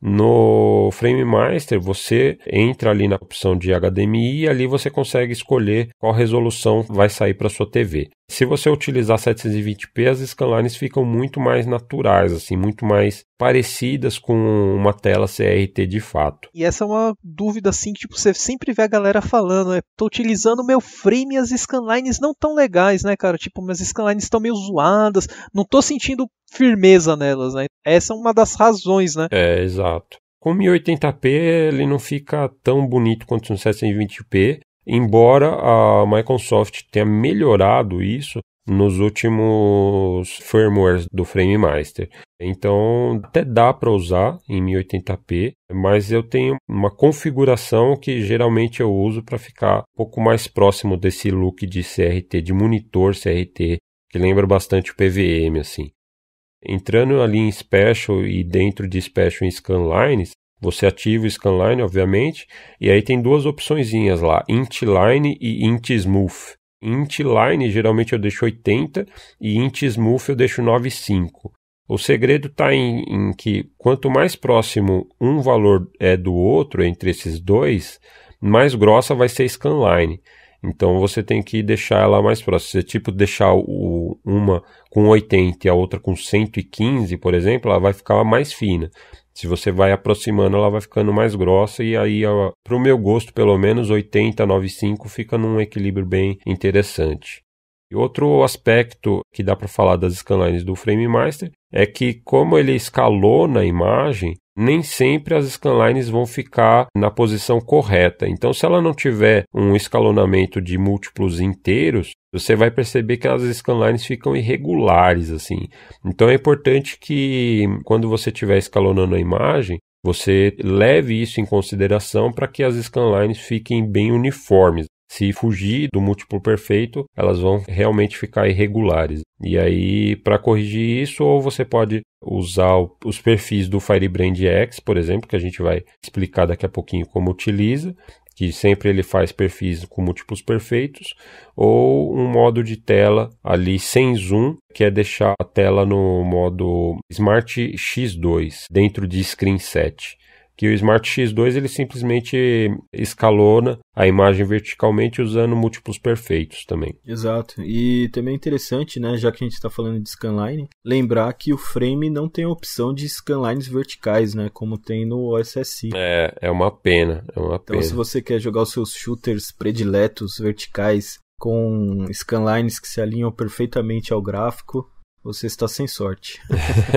No FrameMaster, você entra ali na opção de HDMI e ali você consegue escolher qual resolução vai sair para sua TV. Se você utilizar 720p, as scanlines ficam muito mais naturais, assim, muito mais parecidas com uma tela CRT de fato. E essa é uma dúvida assim que tipo, você sempre vê a galera falando, estou né? Tô utilizando meu frame e as scanlines não tão legais, né, cara? Tipo, minhas scanlines estão meio zoadas, não tô sentindo firmeza nelas, né? Essa é uma das razões, né? É, exato. Com 1080p ele não fica tão bonito quanto no 720p, embora a Microsoft tenha melhorado isso nos últimos firmwares do FrameMaster. Então, até dá para usar em 1080p, mas eu tenho uma configuração que geralmente eu uso para ficar um pouco mais próximo desse look de CRT, de monitor CRT, que lembra bastante o PVM assim. Entrando ali em Special e dentro de Special em Scanlines, você ativa o scanline, obviamente, e aí tem duas opções lá, intline e intsmooth. Intline geralmente eu deixo 80 e intsmooth eu deixo 95. O segredo está em, em, que quanto mais próximo um valor é do outro entre esses dois, mais grossa vai ser a scanline. Então você tem que deixar ela mais próxima. Se tipo deixar o, uma com 80 e a outra com 115, por exemplo, ela vai ficar mais fina. Se você vai aproximando, ela vai ficando mais grossa e aí, para o meu gosto, pelo menos 80, 95 fica num equilíbrio bem interessante. E outro aspecto que dá para falar das scanlines do frame master é que, como ele escalou na imagem, nem sempre as scanlines vão ficar na posição correta. Então, se ela não tiver um escalonamento de múltiplos inteiros, você vai perceber que as scanlines ficam irregulares assim. Então, é importante que quando você estiver escalonando a imagem, você leve isso em consideração para que as scanlines fiquem bem uniformes. Se fugir do múltiplo perfeito, elas vão realmente ficar irregulares. E aí, para corrigir isso, ou você pode usar os perfis do Firebrand X, por exemplo, que a gente vai explicar daqui a pouquinho como utiliza, que sempre ele faz perfis com múltiplos perfeitos, ou um modo de tela ali sem zoom, que é deixar a tela no modo Smart X2, dentro de Screen 7 que o Smart X2 ele simplesmente escalona né, a imagem verticalmente usando múltiplos perfeitos também. Exato. E também é interessante, né, já que a gente está falando de scanline, lembrar que o frame não tem a opção de scanlines verticais, né, como tem no OSSI. É, é uma pena, é uma então, pena. Então se você quer jogar os seus shooters prediletos verticais com scanlines que se alinham perfeitamente ao gráfico, você está sem sorte.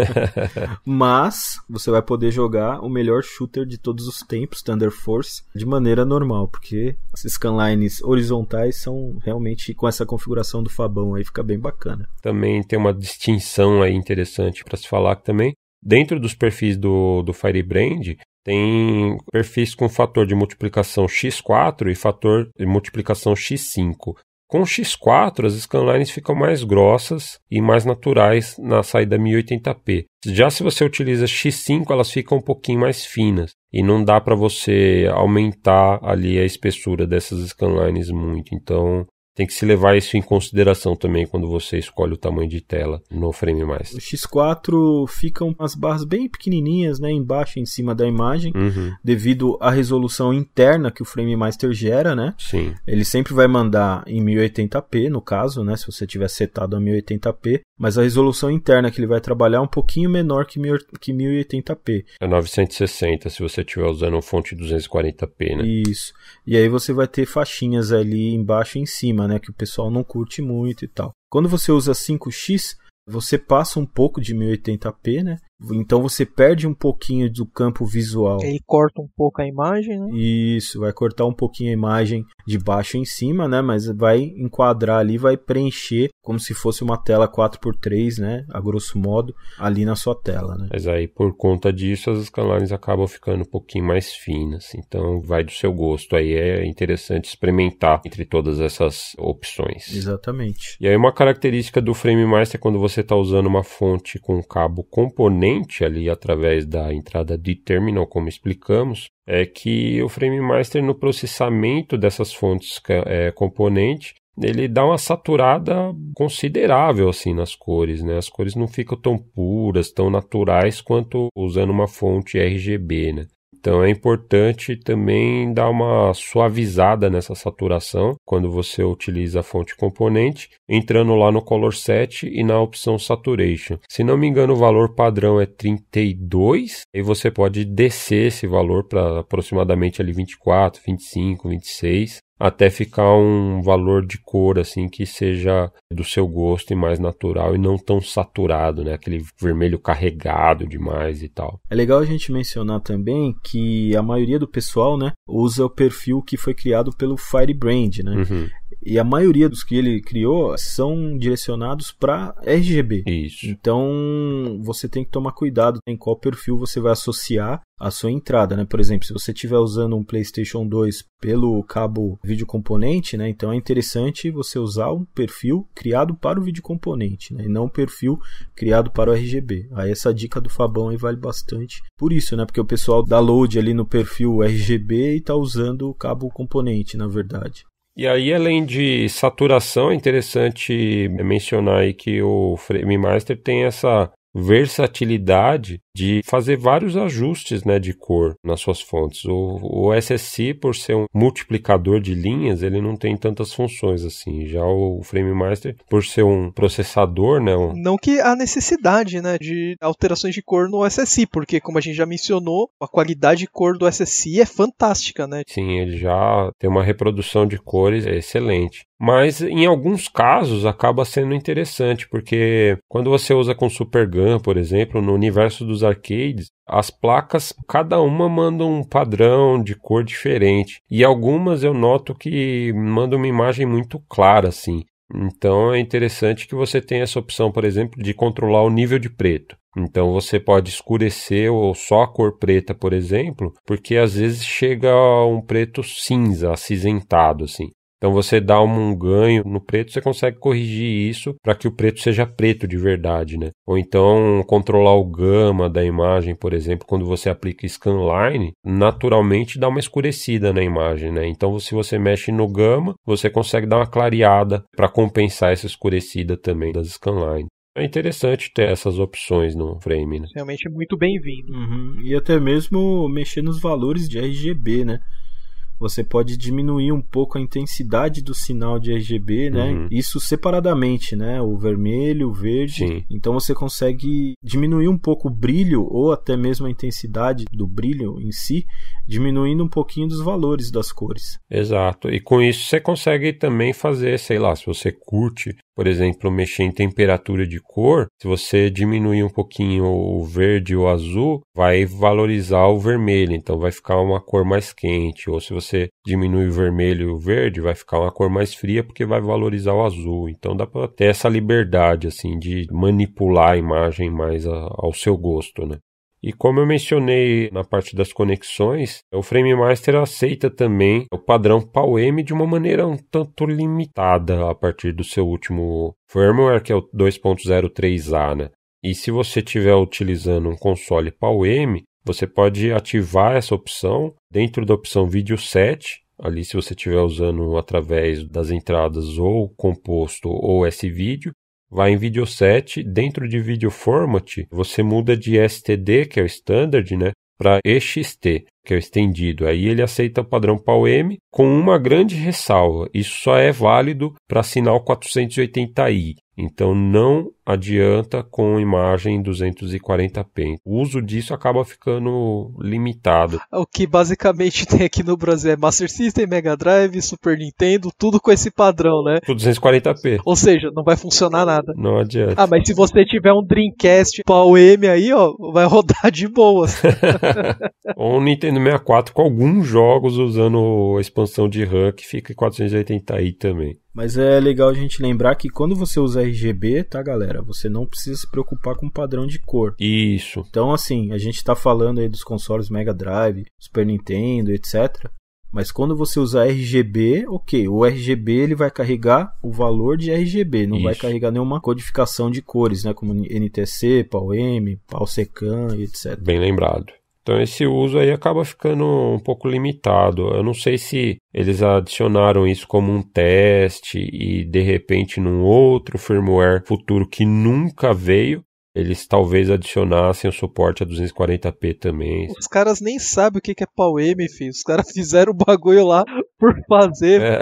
Mas você vai poder jogar o melhor shooter de todos os tempos, Thunder Force, de maneira normal, porque as scanlines horizontais são realmente com essa configuração do Fabão aí fica bem bacana. Também tem uma distinção aí interessante para se falar também. Dentro dos perfis do, do Firebrand, tem perfis com fator de multiplicação x4 e fator de multiplicação x5. Com X4, as scanlines ficam mais grossas e mais naturais na saída 1080p. Já se você utiliza X5, elas ficam um pouquinho mais finas e não dá para você aumentar ali a espessura dessas scanlines muito. Então, tem que se levar isso em consideração também quando você escolhe o tamanho de tela no frame mais. O X4 ficam as barras bem pequenininhas, né, embaixo em cima da imagem, uhum. devido à resolução interna que o frame master gera, né? Sim. Ele sempre vai mandar em 1080p, no caso, né, se você tiver setado a 1080p, mas a resolução interna que ele vai trabalhar é um pouquinho menor que, que 1080p. É 960 se você estiver usando fonte 240p, né? Isso. E aí você vai ter faixinhas ali embaixo e em cima né, que o pessoal não curte muito e tal. Quando você usa 5x, você passa um pouco de 1080p, né? Então você perde um pouquinho do campo visual. Ele corta um pouco a imagem, né? Isso, vai cortar um pouquinho a imagem de baixo em cima, né? Mas vai enquadrar ali, vai preencher como se fosse uma tela 4x3, né? A grosso modo, ali na sua tela, né? Mas aí, por conta disso, as escalares acabam ficando um pouquinho mais finas. Então, vai do seu gosto. Aí é interessante experimentar entre todas essas opções. Exatamente. E aí, uma característica do Frame Master é quando você está usando uma fonte com cabo componente ali através da entrada de terminal, como explicamos, é que o Frame Master no processamento dessas fontes é, componente ele dá uma saturada considerável assim nas cores, né? As cores não ficam tão puras, tão naturais quanto usando uma fonte RGB, né? Então é importante também dar uma suavizada nessa saturação quando você utiliza a fonte componente, entrando lá no Color Set e na opção Saturation. Se não me engano, o valor padrão é 32, e você pode descer esse valor para aproximadamente ali 24, 25, 26, até ficar um valor de cor assim que seja do seu gosto e mais natural e não tão saturado, né? Aquele vermelho carregado demais e tal. É legal a gente mencionar também que a maioria do pessoal, né, usa o perfil que foi criado pelo Firebrand, né? Uhum. E a maioria dos que ele criou são direcionados para RGB. Isso. Então você tem que tomar cuidado em qual perfil você vai associar a sua entrada, né? Por exemplo, se você estiver usando um PlayStation 2 pelo cabo vídeo componente, né? Então é interessante você usar um perfil criado para o vídeo componente, né? E não um perfil criado para o RGB. Aí essa dica do Fabão aí vale bastante por isso, né? Porque o pessoal dá load ali no perfil RGB e tá usando o cabo componente, na verdade. E aí, além de saturação, é interessante mencionar aí que o Framemaster tem essa versatilidade de fazer vários ajustes né, de cor nas suas fontes. O, o SSI, por ser um multiplicador de linhas, ele não tem tantas funções assim. Já o Frame Master, por ser um processador, né? Um... Não que há necessidade né, de alterações de cor no SSI, porque como a gente já mencionou, a qualidade de cor do SSI é fantástica, né? Sim, ele já tem uma reprodução de cores excelente. Mas em alguns casos acaba sendo interessante, porque quando você usa com Super GAN, por exemplo, no universo dos arcades, as placas, cada uma manda um padrão de cor diferente. E algumas eu noto que manda uma imagem muito clara, assim. Então é interessante que você tenha essa opção, por exemplo, de controlar o nível de preto. Então você pode escurecer ou só a cor preta, por exemplo, porque às vezes chega um preto cinza, acinzentado assim. Então você dá um ganho no preto, você consegue corrigir isso para que o preto seja preto de verdade, né? Ou então controlar o gama da imagem, por exemplo, quando você aplica scanline, naturalmente dá uma escurecida na imagem, né? Então se você mexe no gama, você consegue dar uma clareada para compensar essa escurecida também das scanline. É interessante ter essas opções no frame, né? Realmente é muito bem-vindo. Uhum. E até mesmo mexer nos valores de RGB, né? você pode diminuir um pouco a intensidade do sinal de RGB, né? Uhum. Isso separadamente, né? O vermelho, o verde. Sim. Então você consegue diminuir um pouco o brilho ou até mesmo a intensidade do brilho em si, diminuindo um pouquinho dos valores das cores. Exato. E com isso você consegue também fazer, sei lá, se você curte por exemplo, mexer em temperatura de cor, se você diminuir um pouquinho o verde ou azul, vai valorizar o vermelho, então vai ficar uma cor mais quente. Ou se você diminui o vermelho e o verde, vai ficar uma cor mais fria porque vai valorizar o azul. Então dá para ter essa liberdade assim de manipular a imagem mais a, ao seu gosto, né? E como eu mencionei na parte das conexões, o Frame Master aceita também o padrão PAL-M de uma maneira um tanto limitada a partir do seu último firmware, que é o 2.03A, né? E se você estiver utilizando um console PAL-M, você pode ativar essa opção dentro da opção Video Set. ali se você estiver usando através das entradas ou composto ou S-Vídeo, vai em video set, dentro de video format, você muda de STD, que é o standard, né, para EXT, que é o estendido. Aí ele aceita o padrão PAL-M com uma grande ressalva. Isso só é válido para sinal 480i. Então não adianta com imagem 240p. O uso disso acaba ficando limitado. O que basicamente tem aqui no Brasil é Master System, Mega Drive, Super Nintendo, tudo com esse padrão, né? Com 240p. Ou seja, não vai funcionar nada. Não adianta. Ah, mas se você tiver um Dreamcast Pau M aí, ó, vai rodar de boas. Ou um Nintendo 64 com alguns jogos usando a expansão de RAM que fica em 480i também. Mas é legal a gente lembrar que quando você usa RGB, tá, galera? Você não precisa se preocupar com padrão de cor. Isso. Então, assim, a gente tá falando aí dos consoles Mega Drive, Super Nintendo, etc. Mas quando você usar RGB, ok, o RGB ele vai carregar o valor de RGB, não Isso. vai carregar nenhuma codificação de cores, né? Como NTC, PAL-M, PAL-SECAM, etc. Bem lembrado. Então esse uso aí acaba ficando um pouco limitado. Eu não sei se eles adicionaram isso como um teste e de repente num outro firmware futuro que nunca veio, eles talvez adicionassem o suporte a 240p também. Os caras nem sabem o que é PAU-M, filho. Os caras fizeram o bagulho lá por fazer. É.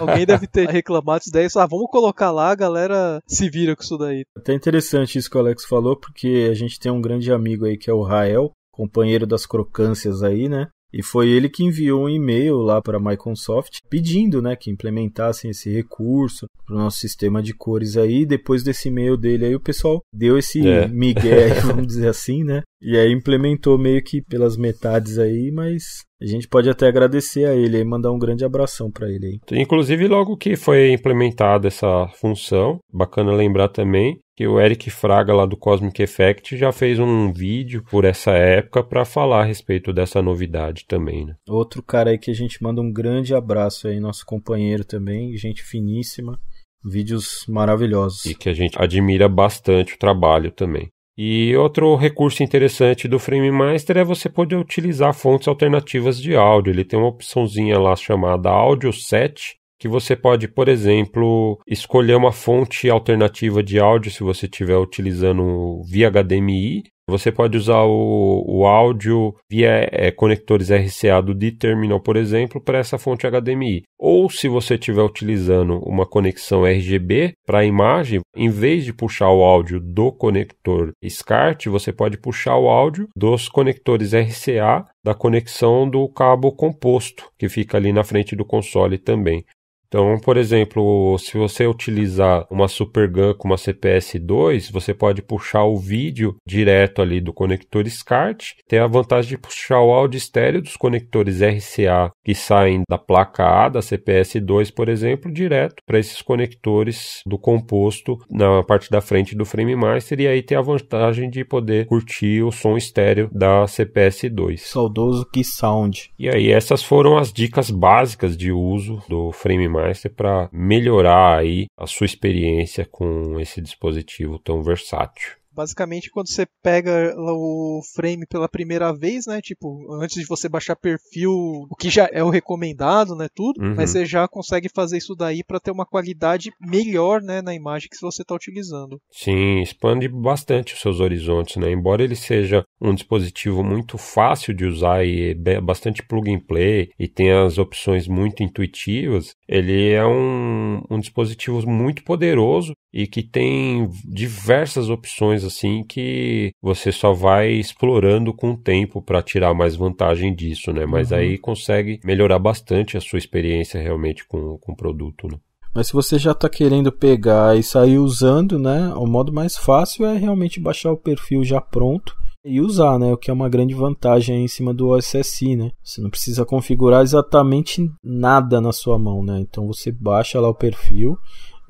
Alguém deve ter reclamado disso daí. Ah, vamos colocar lá, a galera se vira com isso daí. Até interessante isso que o Alex falou, porque a gente tem um grande amigo aí que é o Rael, companheiro das crocâncias aí, né? E foi ele que enviou um e-mail lá para a Microsoft pedindo né, que implementassem esse recurso para o nosso sistema de cores aí. Depois desse e-mail dele aí, o pessoal deu esse é. migué, vamos dizer assim, né? E aí implementou meio que pelas metades aí, mas a gente pode até agradecer a ele e mandar um grande abração para ele aí. Inclusive, logo que foi implementada essa função, bacana lembrar também, que o Eric Fraga lá do Cosmic Effect já fez um vídeo por essa época para falar a respeito dessa novidade também, né? Outro cara aí que a gente manda um grande abraço aí, nosso companheiro também, gente finíssima, vídeos maravilhosos. E que a gente admira bastante o trabalho também. E outro recurso interessante do FrameMaster é você poder utilizar fontes alternativas de áudio. Ele tem uma opçãozinha lá chamada Audio Set, que você pode, por exemplo, escolher uma fonte alternativa de áudio se você estiver utilizando via HDMI. Você pode usar o, o áudio via é, conectores RCA do D-Terminal, por exemplo, para essa fonte HDMI. Ou se você estiver utilizando uma conexão RGB para a imagem, em vez de puxar o áudio do conector SCART, você pode puxar o áudio dos conectores RCA da conexão do cabo composto, que fica ali na frente do console também. Então, por exemplo, se você utilizar uma Supergun com uma CPS 2, você pode puxar o vídeo direto ali do conector SCART, tem a vantagem de puxar o áudio estéreo dos conectores RCA que saem da placa A da CPS 2, por exemplo, direto para esses conectores do composto na parte da frente do Frame Master e aí tem a vantagem de poder curtir o som estéreo da CPS 2. Saudoso que sound. E aí essas foram as dicas básicas de uso do Frame Master Ticketmaster para melhorar aí a sua experiência com esse dispositivo tão versátil. Basicamente, quando você pega o frame pela primeira vez, né? Tipo, antes de você baixar perfil, o que já é o recomendado, né? Tudo, uhum. mas você já consegue fazer isso daí para ter uma qualidade melhor, né? Na imagem que você está utilizando. Sim, expande bastante os seus horizontes, né? Embora ele seja um dispositivo muito fácil de usar e bastante plug and play e tem as opções muito intuitivas, ele é um, um dispositivo muito poderoso e que tem diversas opções assim que você só vai explorando com o tempo para tirar mais vantagem disso, né? Mas uhum. aí consegue melhorar bastante a sua experiência realmente com, com o produto, né? Mas se você já está querendo pegar e sair usando, né? O modo mais fácil é realmente baixar o perfil já pronto e usar, né? O que é uma grande vantagem em cima do OSSI, né? Você não precisa configurar exatamente nada na sua mão, né? Então você baixa lá o perfil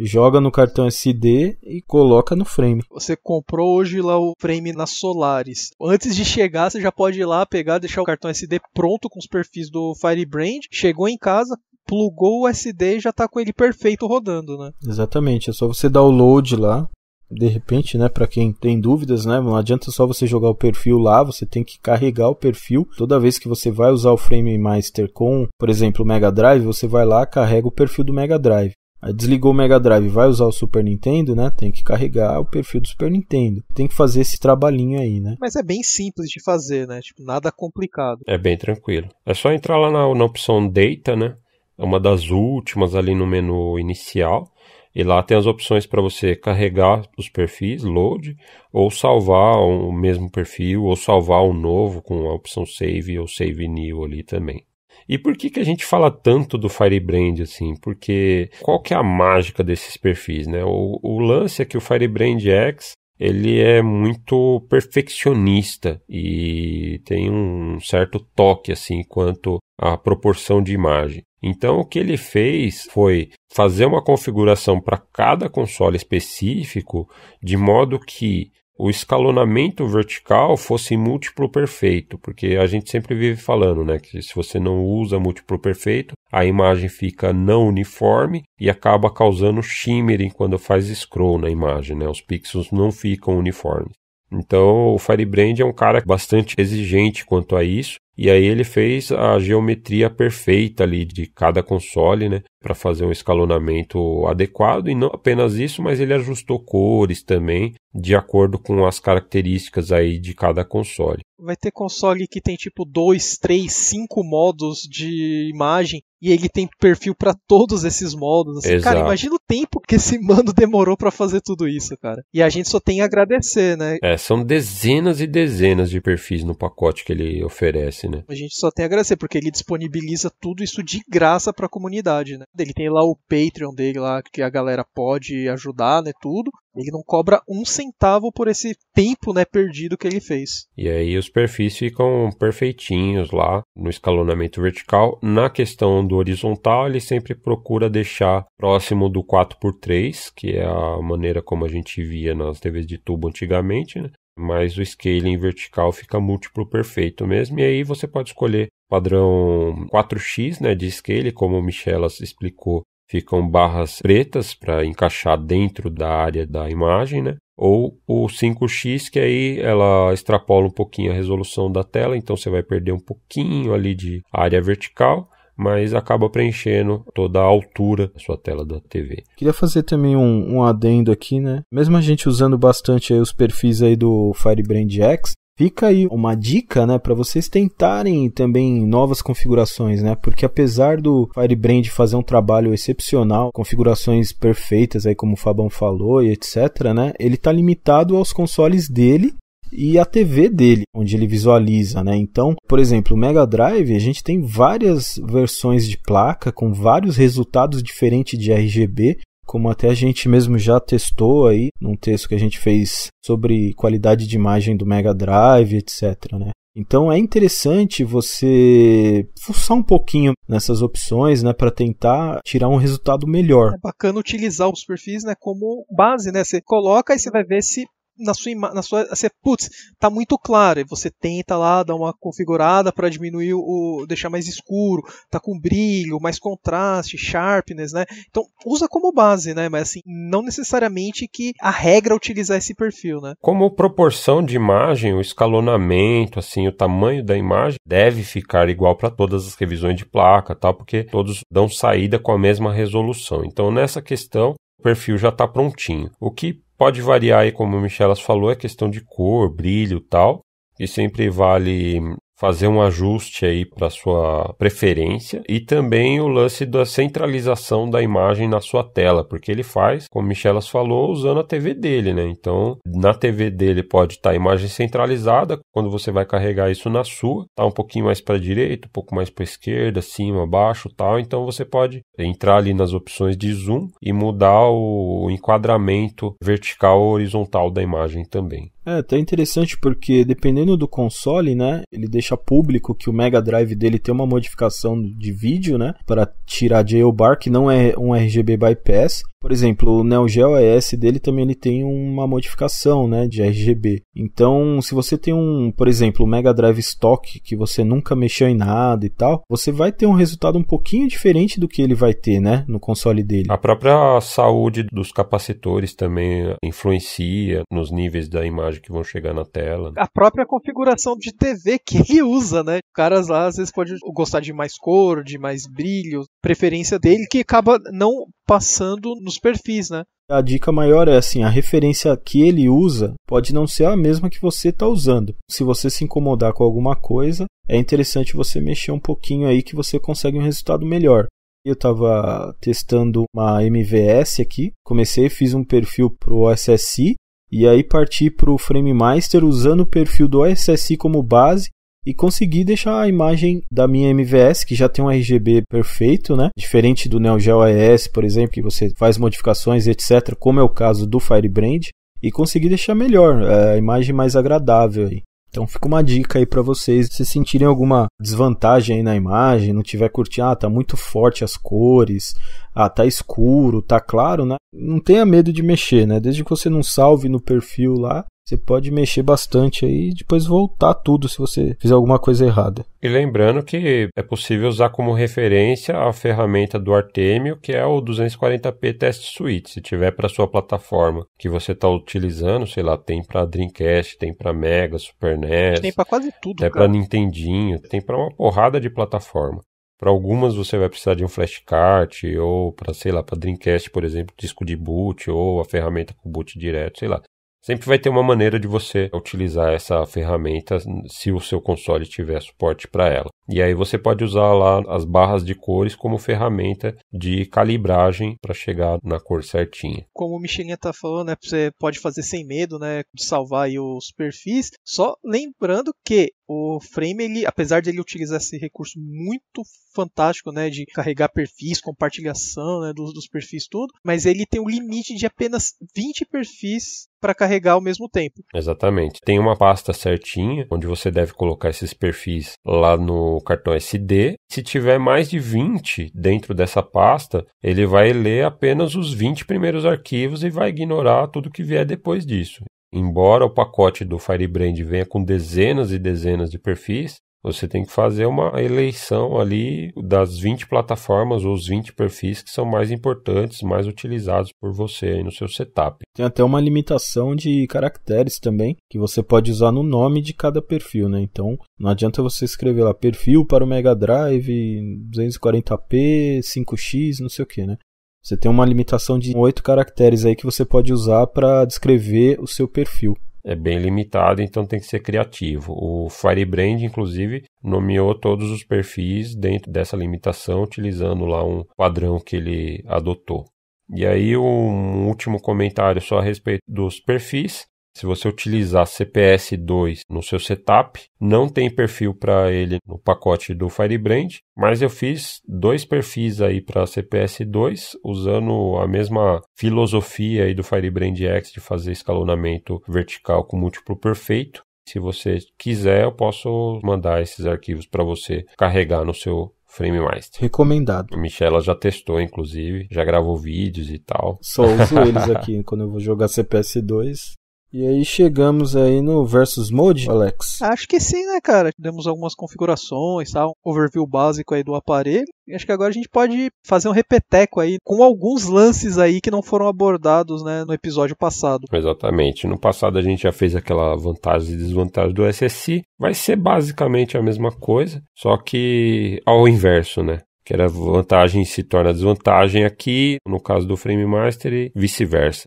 joga no cartão SD e coloca no frame. Você comprou hoje lá o frame na Solaris. Antes de chegar, você já pode ir lá pegar, deixar o cartão SD pronto com os perfis do Firebrand. Chegou em casa, plugou o SD e já está com ele perfeito rodando, né? Exatamente, é só você dar o load lá. De repente, né, para quem tem dúvidas, né, não adianta só você jogar o perfil lá, você tem que carregar o perfil. Toda vez que você vai usar o Frame Master com, por exemplo, o Mega Drive, você vai lá, carrega o perfil do Mega Drive. Aí desligou o Mega Drive, vai usar o Super Nintendo, né? Tem que carregar o perfil do Super Nintendo. Tem que fazer esse trabalhinho aí, né? Mas é bem simples de fazer, né? Tipo, nada complicado. É bem tranquilo. É só entrar lá na, na opção Data, né? É uma das últimas ali no menu inicial. E lá tem as opções para você carregar os perfis, load, ou salvar o mesmo perfil, ou salvar um novo com a opção save ou save new ali também. E por que, que a gente fala tanto do Firebrand, assim? Porque qual que é a mágica desses perfis, né? O, o lance é que o Firebrand X, ele é muito perfeccionista e tem um certo toque, assim, quanto à proporção de imagem. Então, o que ele fez foi fazer uma configuração para cada console específico, de modo que o escalonamento vertical fosse múltiplo perfeito, porque a gente sempre vive falando, né, que se você não usa múltiplo perfeito, a imagem fica não uniforme e acaba causando shimmering quando faz scroll na imagem, né? Os pixels não ficam uniformes. Então, o Firebrand é um cara bastante exigente quanto a isso e aí ele fez a geometria perfeita ali de cada console, né, para fazer um escalonamento adequado e não apenas isso, mas ele ajustou cores também de acordo com as características aí de cada console. Vai ter console que tem tipo 2, 3, 5 modos de imagem e ele tem perfil para todos esses modos. Assim, cara, imagina o tempo que esse mano demorou para fazer tudo isso, cara. E a gente só tem a agradecer, né? É, são dezenas e dezenas de perfis no pacote que ele oferece né? A gente só tem a agradecer, porque ele disponibiliza tudo isso de graça para a comunidade, né? Ele tem lá o Patreon dele lá, que a galera pode ajudar, né? Tudo. Ele não cobra um centavo por esse tempo, né, perdido que ele fez. E aí os perfis ficam perfeitinhos lá no escalonamento vertical. Na questão do horizontal, ele sempre procura deixar próximo do 4x3, que é a maneira como a gente via nas TVs de tubo antigamente, né? mas o scaling vertical fica múltiplo perfeito mesmo, e aí você pode escolher padrão 4x né, de scale, como o Michelas explicou, ficam barras pretas para encaixar dentro da área da imagem, né? ou o 5x, que aí ela extrapola um pouquinho a resolução da tela, então você vai perder um pouquinho ali de área vertical, mas acaba preenchendo toda a altura da sua tela da TV. Queria fazer também um, um adendo aqui, né? Mesmo a gente usando bastante os perfis aí do Firebrand X, Fica aí uma dica, né, para vocês tentarem também novas configurações, né? Porque apesar do Firebrand fazer um trabalho excepcional, configurações perfeitas aí como o Fabão falou e etc, né? Ele tá limitado aos consoles dele e a TV dele, onde ele visualiza, né? Então, por exemplo, o Mega Drive, a gente tem várias versões de placa com vários resultados diferentes de RGB, como até a gente mesmo já testou aí num texto que a gente fez sobre qualidade de imagem do Mega Drive, etc, né? Então é interessante você fuçar um pouquinho nessas opções, né, para tentar tirar um resultado melhor. É bacana utilizar os perfis, né, como base, né? Você coloca e você vai ver se na sua, na sua você putz, tá muito claro, e você tenta lá dar uma configurada para diminuir o deixar mais escuro, tá com brilho, mais contraste, sharpness, né? Então, usa como base, né? Mas assim, não necessariamente que a regra é utilizar esse perfil, né? Como proporção de imagem, o escalonamento, assim, o tamanho da imagem deve ficar igual para todas as revisões de placa, tal, porque todos dão saída com a mesma resolução. Então, nessa questão, o perfil já está prontinho. O que Pode variar aí, como o Michelas falou, é questão de cor, brilho tal. E sempre vale fazer um ajuste aí para sua preferência e também o lance da centralização da imagem na sua tela, porque ele faz, como Michelas falou, usando a TV dele, né? Então, na TV dele pode estar tá a imagem centralizada, quando você vai carregar isso na sua, tá um pouquinho mais para direita, um pouco mais para esquerda, cima, baixo, tal, então você pode entrar ali nas opções de zoom e mudar o enquadramento vertical ou horizontal da imagem também. É, tá interessante porque dependendo do console, né, ele deixa deixa público que o Mega Drive dele tem uma modificação de vídeo, né, para tirar jailbar, que não é um RGB bypass. Por exemplo, o Neo Geo ES dele também ele tem uma modificação, né, de RGB. Então, se você tem um, por exemplo, o Mega Drive Stock que você nunca mexeu em nada e tal, você vai ter um resultado um pouquinho diferente do que ele vai ter, né, no console dele. A própria saúde dos capacitores também influencia nos níveis da imagem que vão chegar na tela. A própria configuração de TV que usa, né? Caras lá, às vezes, pode gostar de mais cor, de mais brilho, preferência dele, que acaba não passando nos perfis, né? A dica maior é assim, a referência que ele usa pode não ser a mesma que você está usando. Se você se incomodar com alguma coisa, é interessante você mexer um pouquinho aí que você consegue um resultado melhor. Eu estava testando uma MVS aqui, comecei, fiz um perfil para o SSI e aí parti para o FrameMaster usando o perfil do SSI como base e consegui deixar a imagem da minha MVS, que já tem um RGB perfeito, né? Diferente do Neo Geo AES, por exemplo, que você faz modificações, etc., como é o caso do Firebrand, e consegui deixar melhor, é, a imagem mais agradável aí. Então fica uma dica aí para vocês, se sentirem alguma desvantagem aí na imagem, não tiver curtindo, ah, tá muito forte as cores, ah, tá escuro, tá claro, né? Não tenha medo de mexer, né? Desde que você não salve no perfil lá, você pode mexer bastante aí e depois voltar tudo se você fizer alguma coisa errada. E lembrando que é possível usar como referência a ferramenta do Artemio, que é o 240p Test Suite, se tiver para sua plataforma que você está utilizando, sei lá, tem para Dreamcast, tem para Mega, Super NES, tem para quase tudo, tem para Nintendinho, tem para uma porrada de plataforma. Para algumas você vai precisar de um flashcart ou para, sei lá, para Dreamcast, por exemplo, disco de boot ou a ferramenta com boot direto, sei lá. Sempre vai ter uma maneira de você utilizar essa ferramenta se o seu console tiver suporte para ela. E aí você pode usar lá as barras de cores como ferramenta de calibragem para chegar na cor certinha. Como o Michelinha está falando, né, você pode fazer sem medo, né, de salvar aí os perfis. Só lembrando que o Frame, ele, apesar de ele utilizar esse recurso muito fantástico, né, de carregar perfis, compartilhação, né, dos, dos perfis tudo, mas ele tem um limite de apenas 20 perfis para carregar ao mesmo tempo. Exatamente. Tem uma pasta certinha onde você deve colocar esses perfis lá no o cartão SD. Se tiver mais de 20 dentro dessa pasta, ele vai ler apenas os 20 primeiros arquivos e vai ignorar tudo que vier depois disso. Embora o pacote do Firebrand venha com dezenas e dezenas de perfis, você tem que fazer uma eleição ali das 20 plataformas ou os 20 perfis que são mais importantes, mais utilizados por você aí no seu setup. Tem até uma limitação de caracteres também, que você pode usar no nome de cada perfil, né? Então, não adianta você escrever lá perfil para o Mega Drive 240p, 5x, não sei o que, né? Você tem uma limitação de 8 caracteres aí que você pode usar para descrever o seu perfil é bem limitado, então tem que ser criativo. O Firebrand, inclusive, nomeou todos os perfis dentro dessa limitação, utilizando lá um padrão que ele adotou. E aí, um último comentário só a respeito dos perfis. Se você utilizar CPS 2 no seu setup, não tem perfil para ele no pacote do Firebrand, mas eu fiz dois perfis aí para CPS 2 usando a mesma filosofia aí do Firebrand X de fazer escalonamento vertical com múltiplo perfeito. Se você quiser, eu posso mandar esses arquivos para você carregar no seu Frame Master. Recomendado. A Michela já testou, inclusive, já gravou vídeos e tal. Só uso eles aqui quando eu vou jogar CPS 2. E aí chegamos aí no versus mode, Alex. Acho que sim, né, cara? Demos algumas configurações, tal, um overview básico aí do aparelho. E acho que agora a gente pode fazer um repeteco aí com alguns lances aí que não foram abordados, né, no episódio passado. Exatamente. No passado a gente já fez aquela vantagem e desvantagem do SSI. Vai ser basicamente a mesma coisa, só que ao inverso, né? Que era vantagem se torna desvantagem aqui, no caso do Frame Master e vice-versa.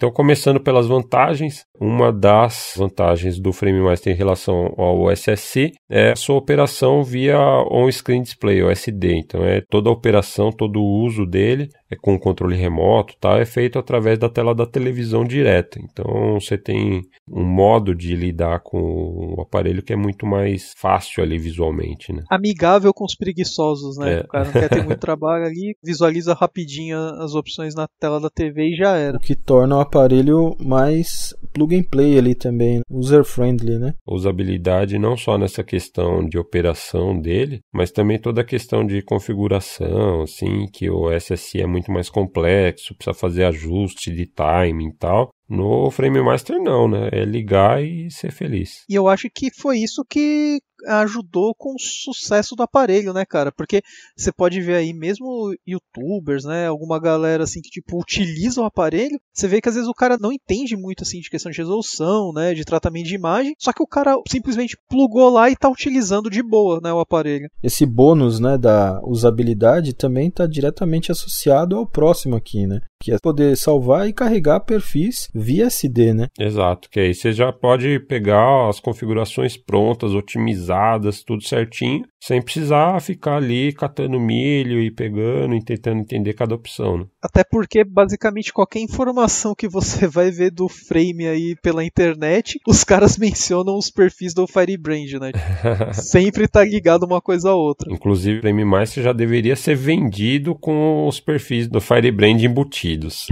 Então, começando pelas vantagens, uma das vantagens do FrameMaster em relação ao SSC é a sua operação via on-screen display, o SD. Então, é toda a operação, todo o uso dele é com controle remoto, tá? É feito através da tela da televisão direta. Então, você tem um modo de lidar com o aparelho que é muito mais fácil ali visualmente, né? Amigável com os preguiçosos, né? É. O cara não quer ter muito trabalho ali, visualiza rapidinho as opções na tela da TV e já era. O que torna o aparelho mais plug and play ali também, user-friendly, né? Usabilidade não só nessa questão de operação dele, mas também toda a questão de configuração, assim, que o SSI é muito mais complexo, precisa fazer ajuste de timing e tal. No Frame Master não, né? É ligar e ser feliz. E eu acho que foi isso que ajudou com o sucesso do aparelho, né, cara? Porque você pode ver aí mesmo youtubers, né, alguma galera assim que tipo utiliza o aparelho, você vê que às vezes o cara não entende muito assim de questão de resolução, né, de tratamento de imagem, só que o cara simplesmente plugou lá e tá utilizando de boa, né, o aparelho. Esse bônus, né, da usabilidade também tá diretamente associado ao próximo aqui, né? Que é poder salvar e carregar perfis via SD, né? Exato, que aí você já pode pegar as configurações prontas, otimizar pesadas, tudo certinho, sem precisar ficar ali catando milho e pegando e tentando entender cada opção. Né? Até porque, basicamente, qualquer informação que você vai ver do frame aí pela internet, os caras mencionam os perfis do Firebrand, né? Sempre tá ligado uma coisa a outra. Inclusive, o Frame Master já deveria ser vendido com os perfis do Firebrand embutidos.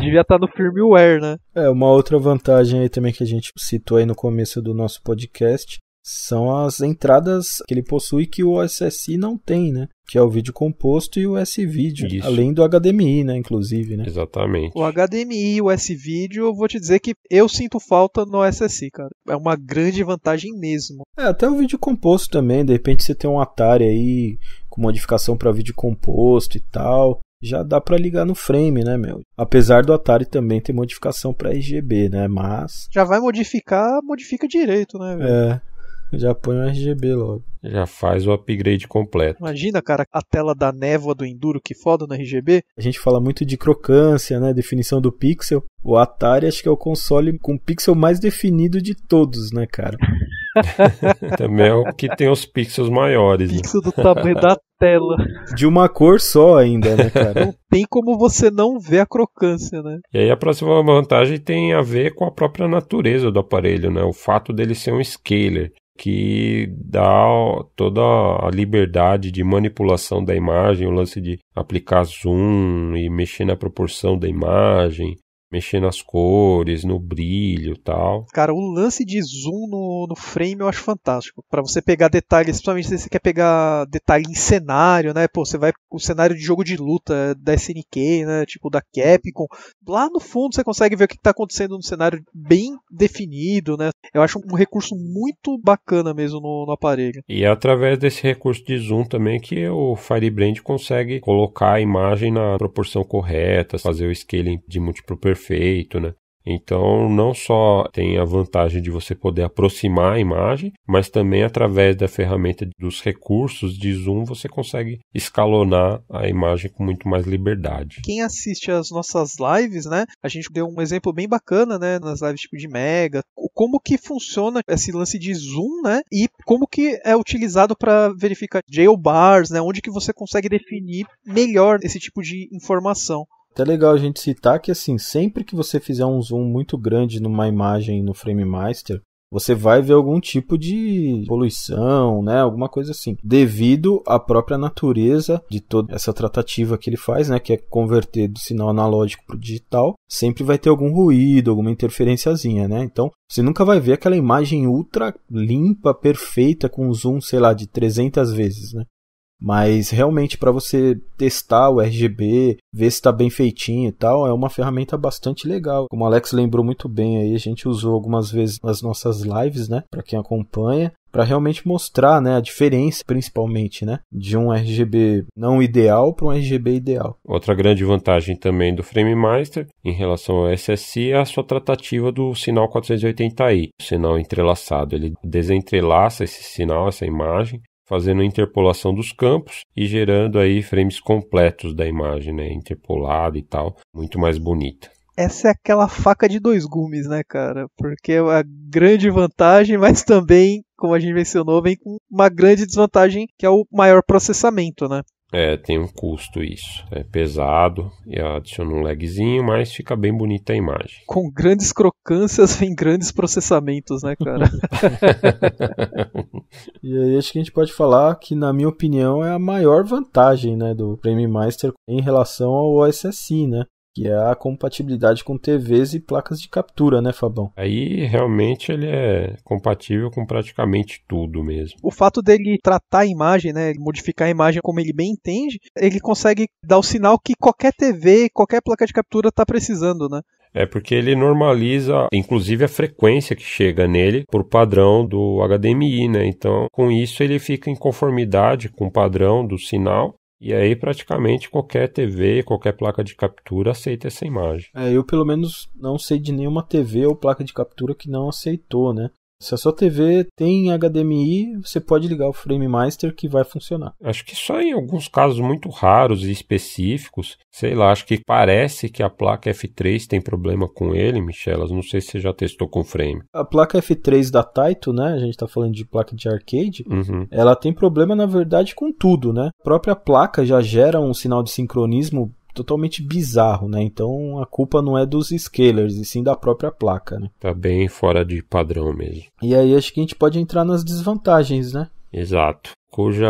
Devia estar tá no firmware, né? É, uma outra vantagem aí também que a gente citou aí no começo do nosso podcast são as entradas que ele possui que o OSSI não tem, né? Que é o vídeo composto e o s video além do HDMI, né? Inclusive, né? Exatamente. O HDMI e o s video eu vou te dizer que eu sinto falta no SSI, cara. É uma grande vantagem mesmo. É, até o vídeo composto também. De repente você tem um Atari aí com modificação para vídeo composto e tal já dá para ligar no frame, né, meu? Apesar do Atari também ter modificação para RGB, né? Mas já vai modificar, modifica direito, né? velho? É. Já põe o RGB logo. Já faz o upgrade completo. Imagina, cara, a tela da névoa do Enduro, que foda no RGB. A gente fala muito de crocância, né? Definição do pixel. O Atari acho que é o console com pixel mais definido de todos, né, cara? Também é o que tem os pixels maiores. Né? Pixel né? do tamanho da tela. De uma cor só ainda, né, cara? Não tem como você não ver a crocância, né? E aí a próxima vantagem tem a ver com a própria natureza do aparelho, né? O fato dele ser um scaler que dá toda a liberdade de manipulação da imagem, o lance de aplicar zoom e mexer na proporção da imagem, mexer nas cores, no brilho tal. Cara, o lance de zoom no, no frame eu acho fantástico. para você pegar detalhes, principalmente se você quer pegar detalhe em cenário, né? Pô, você vai o cenário de jogo de luta da SNK, né? Tipo da Capcom. Lá no fundo você consegue ver o que, está acontecendo no cenário bem definido, né? Eu acho um recurso muito bacana mesmo no, no aparelho. E é através desse recurso de zoom também que o Firebrand consegue colocar a imagem na proporção correta, fazer o scaling de múltiplo perfil perfeito, né? Então, não só tem a vantagem de você poder aproximar a imagem, mas também através da ferramenta dos recursos de zoom você consegue escalonar a imagem com muito mais liberdade. Quem assiste às nossas lives, né? A gente deu um exemplo bem bacana, né, nas lives tipo de mega, como que funciona esse lance de zoom, né? E como que é utilizado para verificar jailbars, né? Onde que você consegue definir melhor esse tipo de informação. Até legal a gente citar que assim, sempre que você fizer um zoom muito grande numa imagem no Frame Master, você vai ver algum tipo de poluição, né? Alguma coisa assim, devido à própria natureza de toda essa tratativa que ele faz, né? Que é converter do sinal analógico para o digital, sempre vai ter algum ruído, alguma interferenciazinha, né? Então, você nunca vai ver aquela imagem ultra limpa, perfeita, com zoom, sei lá, de 300 vezes, né? Mas realmente para você testar o RGB, ver se está bem feitinho e tal, é uma ferramenta bastante legal. Como o Alex lembrou muito bem aí, a gente usou algumas vezes nas nossas lives, né, para quem acompanha, para realmente mostrar, né, a diferença principalmente, né, de um RGB não ideal para um RGB ideal. Outra grande vantagem também do FrameMaster em relação ao SSI é a sua tratativa do sinal 480i, o sinal entrelaçado, ele desentrelaça esse sinal, essa imagem fazendo interpolação dos campos e gerando aí frames completos da imagem, né, interpolada e tal, muito mais bonita. Essa é aquela faca de dois gumes, né, cara? Porque é a grande vantagem, mas também, como a gente mencionou, vem com uma grande desvantagem, que é o maior processamento, né? É, tem um custo isso. É pesado e adiciona um lagzinho, mas fica bem bonita a imagem. Com grandes crocâncias vem grandes processamentos, né, cara? e aí acho que a gente pode falar que, na minha opinião, é a maior vantagem né, do Frame Master em relação ao OSSI, né? que é a compatibilidade com TVs e placas de captura, né, Fabão? Aí realmente ele é compatível com praticamente tudo mesmo. O fato dele tratar a imagem, né, modificar a imagem como ele bem entende, ele consegue dar o sinal que qualquer TV, qualquer placa de captura está precisando, né? É porque ele normaliza, inclusive, a frequência que chega nele por padrão do HDMI, né? Então, com isso, ele fica em conformidade com o padrão do sinal e aí praticamente qualquer TV, qualquer placa de captura aceita essa imagem. É, eu pelo menos não sei de nenhuma TV ou placa de captura que não aceitou, né? Se a sua TV tem HDMI, você pode ligar o Frame Master que vai funcionar. Acho que só em alguns casos muito raros e específicos, sei lá, acho que parece que a placa F3 tem problema com ele, Michelas. Não sei se você já testou com o Frame. A placa F3 da Taito, né? A gente tá falando de placa de arcade. Uhum. Ela tem problema, na verdade, com tudo, né? A própria placa já gera um sinal de sincronismo totalmente bizarro, né? Então a culpa não é dos scalers, e sim da própria placa, né? Tá bem fora de padrão mesmo. E aí acho que a gente pode entrar nas desvantagens, né? Exato. Cuja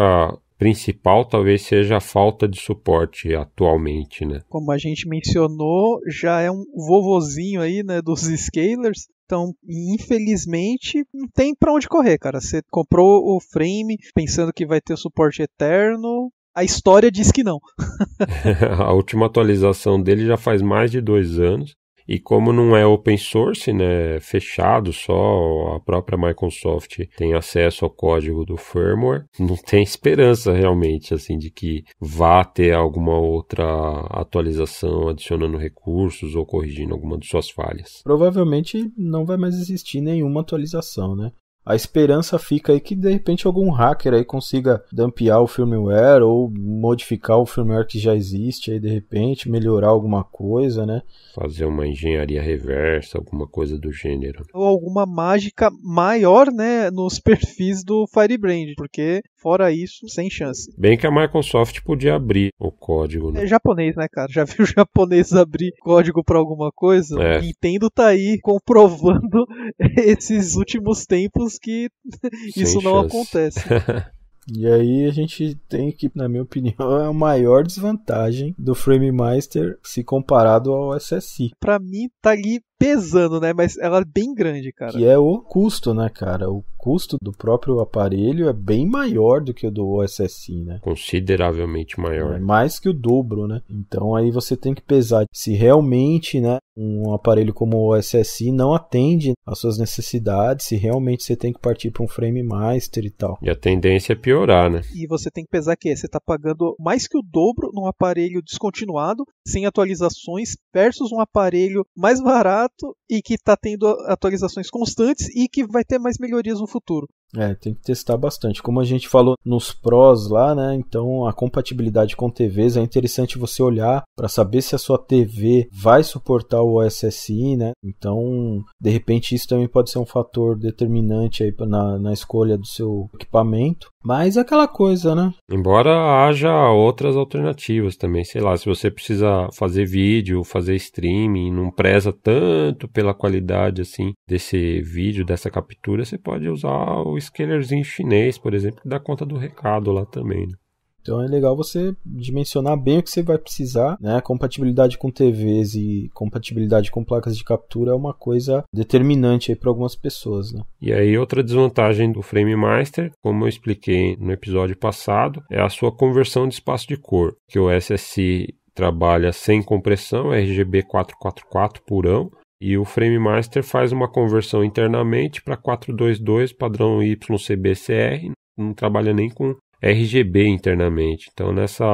principal talvez seja a falta de suporte atualmente, né? Como a gente mencionou, já é um vovozinho aí, né, dos scalers. Então, infelizmente, não tem para onde correr, cara. Você comprou o frame pensando que vai ter suporte eterno, a história diz que não. a última atualização dele já faz mais de dois anos. E como não é open source, né, fechado só, a própria Microsoft tem acesso ao código do firmware, não tem esperança realmente, assim, de que vá ter alguma outra atualização adicionando recursos ou corrigindo alguma de suas falhas. Provavelmente não vai mais existir nenhuma atualização, né? a esperança fica aí que de repente algum hacker aí consiga dampear o firmware ou modificar o firmware que já existe aí de repente, melhorar alguma coisa, né? Fazer uma engenharia reversa, alguma coisa do gênero. Ou alguma mágica maior, né, nos perfis do Firebrand, porque Fora isso, sem chance. Bem que a Microsoft podia abrir o código, né? É japonês, né, cara? Já viu japonês abrir código para alguma coisa? É. Nintendo tá aí comprovando esses últimos tempos que isso não acontece. E aí a gente tem que, na minha opinião, é a maior desvantagem do Frame Master se comparado ao SSI. Para mim tá ali pesando, né? Mas ela é bem grande, cara. Que é o custo, né, cara? O custo do próprio aparelho é bem maior do que o do OSSI, né? Consideravelmente maior. É mais que o dobro, né? Então aí você tem que pesar se realmente, né, um aparelho como o OSSI não atende às suas necessidades, se realmente você tem que partir para um frame master e tal. E a tendência é piorar, né? E você tem que pesar que você está pagando mais que o dobro num aparelho descontinuado, sem atualizações, versus um aparelho mais barato e que está tendo atualizações constantes e que vai ter mais melhorias no futuro. É, tem que testar bastante. Como a gente falou nos prós lá, né? Então a compatibilidade com TVs é interessante você olhar para saber se a sua TV vai suportar o OSSI, né? Então, de repente, isso também pode ser um fator determinante aí na, na escolha do seu equipamento. Mas é aquela coisa, né? Embora haja outras alternativas também, sei lá, se você precisa fazer vídeo, fazer streaming, não preza tanto pela qualidade assim desse vídeo, dessa captura, você pode usar o o scalerzinho chinês, por exemplo, que dá conta do recado lá também. Né? Então é legal você dimensionar bem o que você vai precisar, né? Compatibilidade com TVs e compatibilidade com placas de captura é uma coisa determinante aí para algumas pessoas, né? E aí outra desvantagem do Frame Master, como eu expliquei no episódio passado, é a sua conversão de espaço de cor, que o SSI trabalha sem compressão, RGB 444 purão, e o Frame Master faz uma conversão internamente para 422 padrão YCBCR, não trabalha nem com RGB internamente. Então, nessa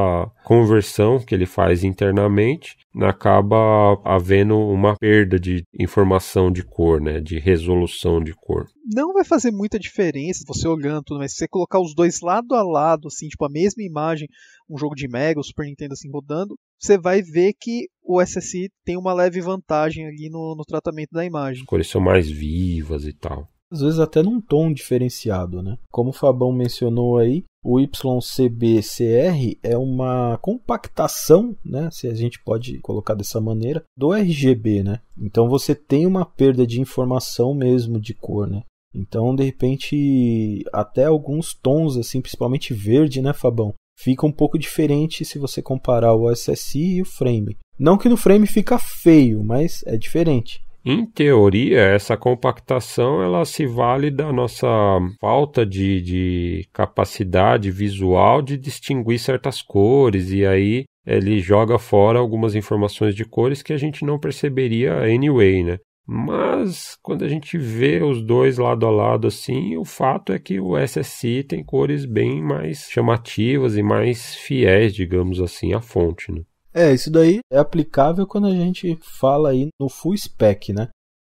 conversão que ele faz internamente, acaba havendo uma perda de informação de cor, né, de resolução de cor. Não vai fazer muita diferença você olhando tudo, mas se você colocar os dois lado a lado, assim, tipo a mesma imagem, um jogo de Mega, o Super Nintendo assim rodando, você vai ver que o SSI tem uma leve vantagem ali no, no tratamento da imagem. As cores são mais vivas e tal às vezes até num tom diferenciado, né? Como o Fabão mencionou aí, o YCBCR é uma compactação, né, se a gente pode colocar dessa maneira, do RGB, né? Então você tem uma perda de informação mesmo de cor, né? Então, de repente, até alguns tons assim, principalmente verde, né, Fabão, fica um pouco diferente se você comparar o SSI e o frame. Não que no frame fica feio, mas é diferente. Em teoria, essa compactação ela se vale da nossa falta de, de capacidade visual de distinguir certas cores, e aí ele joga fora algumas informações de cores que a gente não perceberia anyway, né? Mas quando a gente vê os dois lado a lado assim, o fato é que o SSI tem cores bem mais chamativas e mais fiéis, digamos assim, à fonte. Né? É, isso daí é aplicável quando a gente fala aí no full spec, né?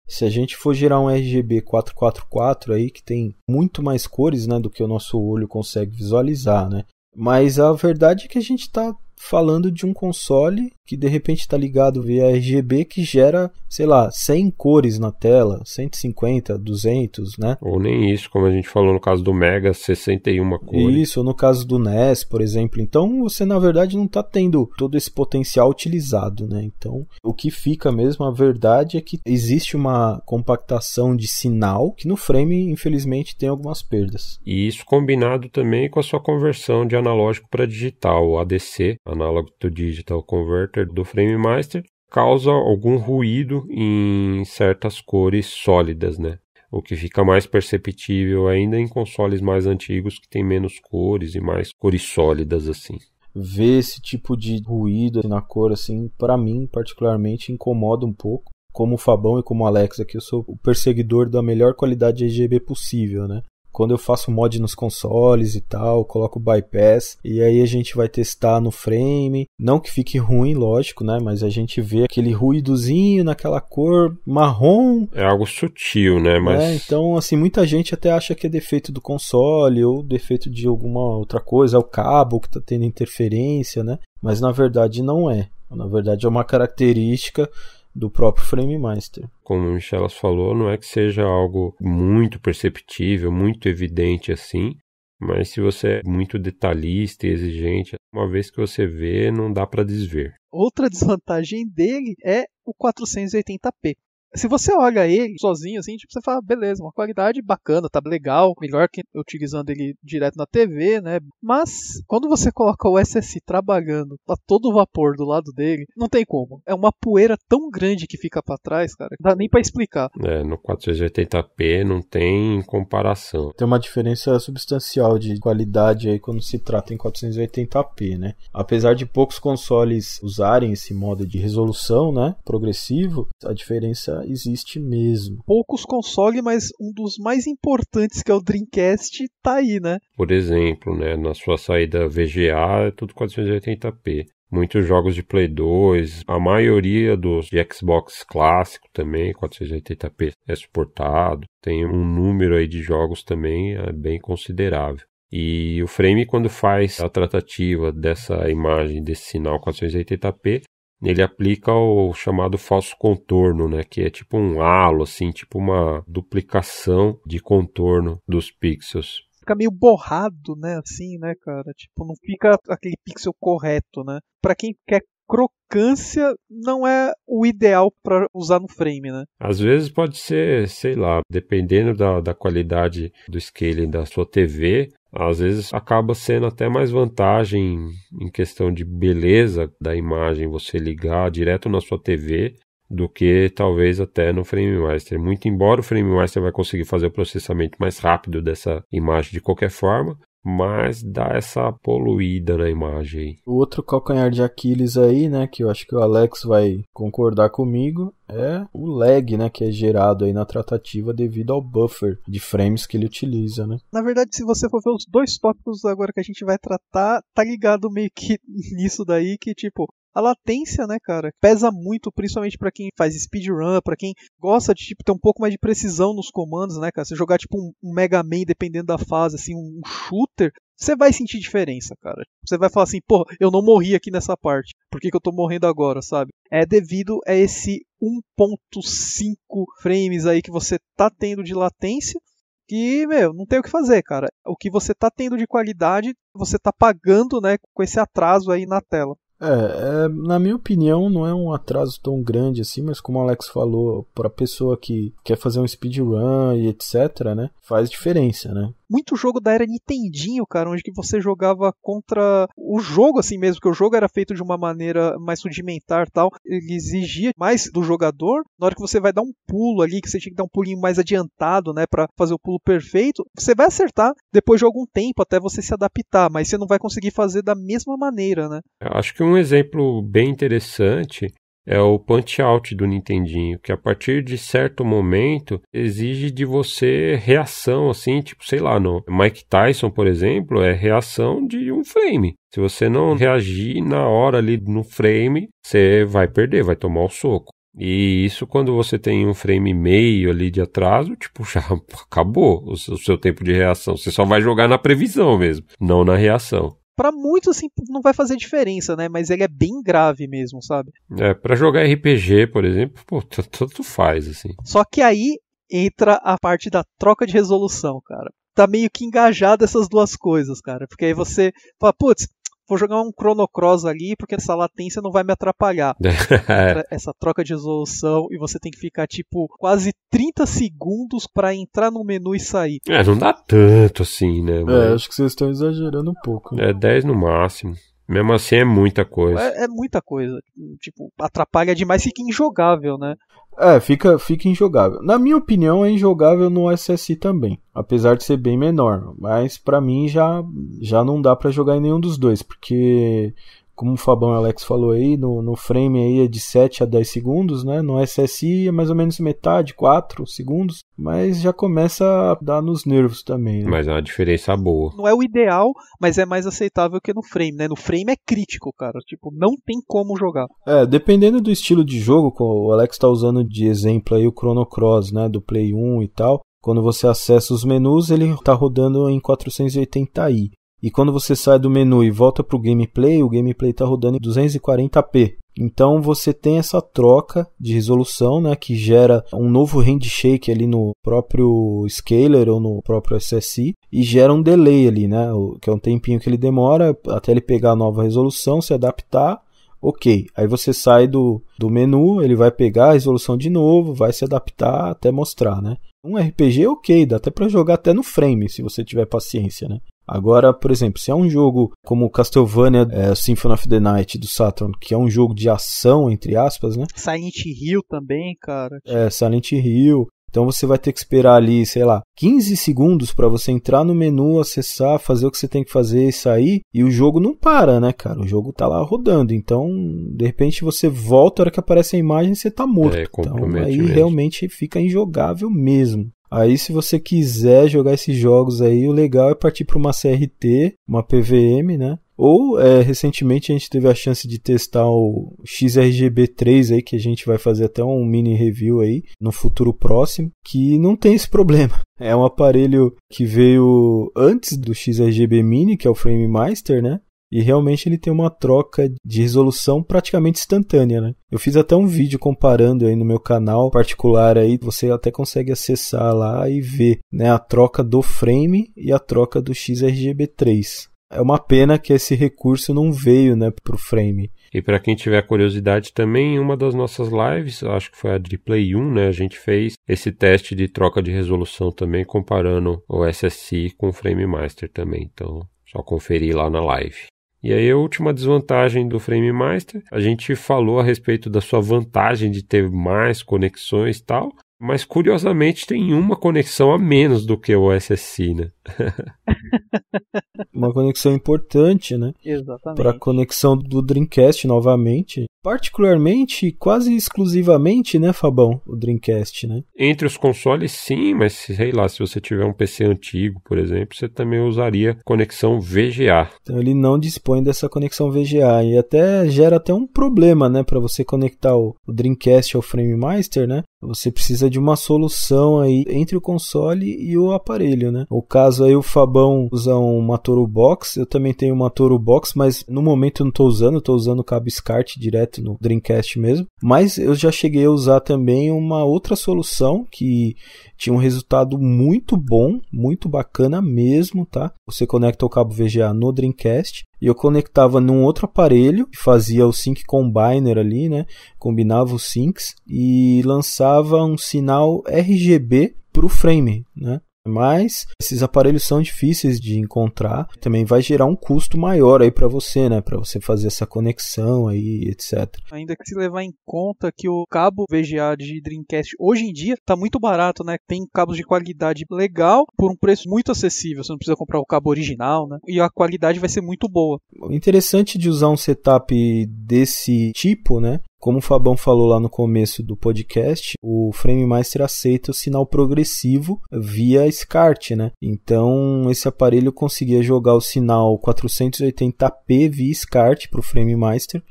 Se a gente for gerar um RGB 444 aí que tem muito mais cores, né, do que o nosso olho consegue visualizar, né? Mas a verdade é que a gente está falando de um console que de repente está ligado via RGB que gera, sei lá, 100 cores na tela, 150, 200, né? Ou nem isso, como a gente falou no caso do Mega, 61 cores. Isso, no caso do NES, por exemplo. Então você na verdade não está tendo todo esse potencial utilizado, né? Então o que fica mesmo, a verdade é que existe uma compactação de sinal que no frame, infelizmente, tem algumas perdas. E isso combinado também com a sua conversão de analógico para digital, ADC, análogo to digital converter do frame master, causa algum ruído em certas cores sólidas, né? O que fica mais perceptível ainda em consoles mais antigos que tem menos cores e mais cores sólidas assim ver esse tipo de ruído na cor, assim, para mim particularmente incomoda um pouco. Como o Fabão e como o Alex aqui, eu sou o perseguidor da melhor qualidade de RGB possível, né? quando eu faço mod nos consoles e tal, coloco bypass e aí a gente vai testar no frame, não que fique ruim, lógico, né, mas a gente vê aquele ruídozinho naquela cor marrom. É algo sutil, né, é, mas é, então assim, muita gente até acha que é defeito do console ou defeito de alguma outra coisa, é o cabo que tá tendo interferência, né? Mas na verdade não é. Na verdade é uma característica do próprio FrameMaster. Como o Michelas falou, não é que seja algo muito perceptível, muito evidente assim, mas se você é muito detalhista e exigente, uma vez que você vê, não dá para desver. Outra desvantagem dele é o 480p. Se você olha ele sozinho, assim, tipo, você fala, beleza, uma qualidade bacana, tá legal, melhor que utilizando ele direto na TV, né? Mas quando você coloca o SSI trabalhando a todo vapor do lado dele, não tem como. É uma poeira tão grande que fica para trás, cara, que dá nem para explicar. É, no 480p não tem comparação. Tem uma diferença substancial de qualidade aí quando se trata em 480p, né? Apesar de poucos consoles usarem esse modo de resolução, né, progressivo, a diferença existe mesmo. Poucos consoles, mas um dos mais importantes, que é o Dreamcast, tá aí, né? Por exemplo, né, na sua saída VGA é tudo 480p muitos jogos de Play 2, a maioria dos de Xbox clássico também, 480p é suportado. Tem um número aí de jogos também é bem considerável. E o Frame, quando faz a tratativa dessa imagem, desse sinal 480p, ele aplica o chamado falso contorno, né, que é tipo um halo, assim, tipo uma duplicação de contorno dos pixels. Fica meio borrado, né, assim, né, cara? Tipo, não fica aquele pixel correto, né? Para quem quer crocância não é o ideal para usar no frame, né? Às vezes pode ser, sei lá, dependendo da, da qualidade do scaling da sua TV, às vezes acaba sendo até mais vantagem em questão de beleza da imagem você ligar direto na sua TV do que talvez até no FrameMaster. Muito embora o FrameMaster vai conseguir fazer o processamento mais rápido dessa imagem de qualquer forma, mas dá essa poluída na imagem. O outro calcanhar de Aquiles aí, né, que eu acho que o Alex vai concordar comigo, é o lag, né, que é gerado aí na tratativa devido ao buffer de frames que ele utiliza, né? Na verdade, se você for ver os dois tópicos agora que a gente vai tratar, tá ligado meio que nisso daí que tipo, a latência, né, cara? Pesa muito, principalmente para quem faz speedrun, para quem gosta de tipo ter um pouco mais de precisão nos comandos, né, cara? Se jogar tipo um Mega Man dependendo da fase, assim, um shooter, você vai sentir diferença, cara. Você vai falar assim, pô, eu não morri aqui nessa parte. Por que, que eu tô morrendo agora, sabe? É devido a esse 1.5 frames aí que você tá tendo de latência. Que, meu, não tem o que fazer, cara. O que você tá tendo de qualidade, você tá pagando, né, com esse atraso aí na tela. É, é, na minha opinião, não é um atraso tão grande assim, mas como o Alex falou, para pessoa que quer fazer um speedrun e etc, né, faz diferença, né? muito jogo da era Nintendinho, cara, onde que você jogava contra o jogo assim mesmo, que o jogo era feito de uma maneira mais rudimentar tal, ele exigia mais do jogador. Na hora que você vai dar um pulo ali, que você tinha que dar um pulinho mais adiantado, né, para fazer o pulo perfeito, você vai acertar depois de algum tempo até você se adaptar, mas você não vai conseguir fazer da mesma maneira, né? Eu acho que um exemplo bem interessante é o punch-out do Nintendinho, que a partir de certo momento exige de você reação, assim, tipo, sei lá, no Mike Tyson, por exemplo, é reação de um frame. Se você não reagir na hora ali no frame, você vai perder, vai tomar o soco. E isso quando você tem um frame e meio ali de atraso, tipo, já acabou o seu tempo de reação. Você só vai jogar na previsão mesmo, não na reação para muitos assim não vai fazer diferença, né? Mas ele é bem grave mesmo, sabe? É, para jogar RPG, por exemplo, pô, tanto faz assim. Só que aí entra a parte da troca de resolução, cara. Tá meio que engajado essas duas coisas, cara. Porque aí você fala, putz, vou jogar um Chrono Cross ali, porque essa latência não vai me atrapalhar. É. essa troca de resolução e você tem que ficar, tipo, quase 30 segundos para entrar no menu e sair. É, não dá tanto assim, né? É, acho que vocês estão exagerando um pouco. Né? É, 10 no máximo. Mesmo assim é muita coisa. É, é muita coisa. Tipo, atrapalha demais, fica injogável, né? É, fica, fica injogável. Na minha opinião, é injogável no SSI também, apesar de ser bem menor. Mas para mim já, já não dá para jogar em nenhum dos dois, porque como o Fabão Alex falou aí, no, no frame aí é de 7 a 10 segundos, né? No SSI é mais ou menos metade, 4 segundos, mas já começa a dar nos nervos também. Né? Mas é uma diferença boa. Não é o ideal, mas é mais aceitável que no frame, né? No frame é crítico, cara. Tipo, não tem como jogar. É, dependendo do estilo de jogo, o Alex tá usando de exemplo aí o Chrono Cross, né? Do Play 1 e tal. Quando você acessa os menus, ele está rodando em 480i. E quando você sai do menu e volta para o gameplay, o gameplay está rodando em 240p. Então você tem essa troca de resolução, né, que gera um novo handshake ali no próprio scaler ou no próprio SSI e gera um delay ali, né, que é um tempinho que ele demora até ele pegar a nova resolução, se adaptar. OK. Aí você sai do, do menu, ele vai pegar a resolução de novo, vai se adaptar até mostrar, né? Um RPG OK, dá até para jogar até no frame, se você tiver paciência, né? Agora, por exemplo, se é um jogo como Castlevania é, Symphony of the Night do Saturn, que é um jogo de ação, entre aspas, né? Silent Hill também, cara. É, Silent Hill. Então você vai ter que esperar ali, sei lá, 15 segundos para você entrar no menu, acessar, fazer o que você tem que fazer e sair. E o jogo não para, né, cara? O jogo tá lá rodando. Então, de repente você volta, a hora que aparece a imagem, você tá morto. É, então aí realmente fica injogável mesmo. Aí, se você quiser jogar esses jogos aí, o legal é partir para uma CRT, uma PVM, né? Ou é, recentemente a gente teve a chance de testar o XRGB3 aí, que a gente vai fazer até um mini review aí no futuro próximo, que não tem esse problema. É um aparelho que veio antes do XRGB Mini, que é o Frame Master, né? E realmente ele tem uma troca de resolução praticamente instantânea, né? Eu fiz até um vídeo comparando aí no meu canal particular aí, você até consegue acessar lá e ver, né, a troca do frame e a troca do XRGB3. É uma pena que esse recurso não veio, né, pro frame. E para quem tiver curiosidade também, em uma das nossas lives, acho que foi a de Play 1, né, a gente fez esse teste de troca de resolução também, comparando o SSI com o Frame Master também. Então, só conferir lá na live. E aí a última desvantagem do Frame Master, a gente falou a respeito da sua vantagem de ter mais conexões e tal, mas curiosamente tem uma conexão a menos do que o SSI, né? uma conexão importante, né? Exatamente. Para a conexão do Dreamcast novamente. Particularmente, quase exclusivamente, né, Fabão? O Dreamcast, né? Entre os consoles, sim, mas sei lá, se você tiver um PC antigo, por exemplo, você também usaria conexão VGA. Então ele não dispõe dessa conexão VGA e até gera até um problema, né, para você conectar o, o Dreamcast ao Frame Master, né? Você precisa de uma solução aí entre o console e o aparelho, né? O caso aí o Fabão usa uma Toro Box, eu também tenho uma Toro Box, mas no momento eu não tô usando, tô usando o cabo SCART direto no Dreamcast mesmo. Mas eu já cheguei a usar também uma outra solução que tinha um resultado muito bom, muito bacana mesmo, tá? Você conecta o cabo VGA no Dreamcast e eu conectava num outro aparelho, fazia o sync combiner ali, né? Combinava os syncs e lançava um sinal RGB para o frame, né? mas esses aparelhos são difíceis de encontrar, também vai gerar um custo maior aí para você, né, para você fazer essa conexão aí, etc. Ainda que se levar em conta que o cabo VGA de Dreamcast hoje em dia tá muito barato, né? Tem cabos de qualidade legal por um preço muito acessível, você não precisa comprar o cabo original, né? E a qualidade vai ser muito boa. O interessante de usar um setup desse tipo, né, como o Fabão falou lá no começo do podcast, o FrameMaster aceita o sinal progressivo via SCART, né? Então, esse aparelho conseguia jogar o sinal 480p via SCART para o FrameMaster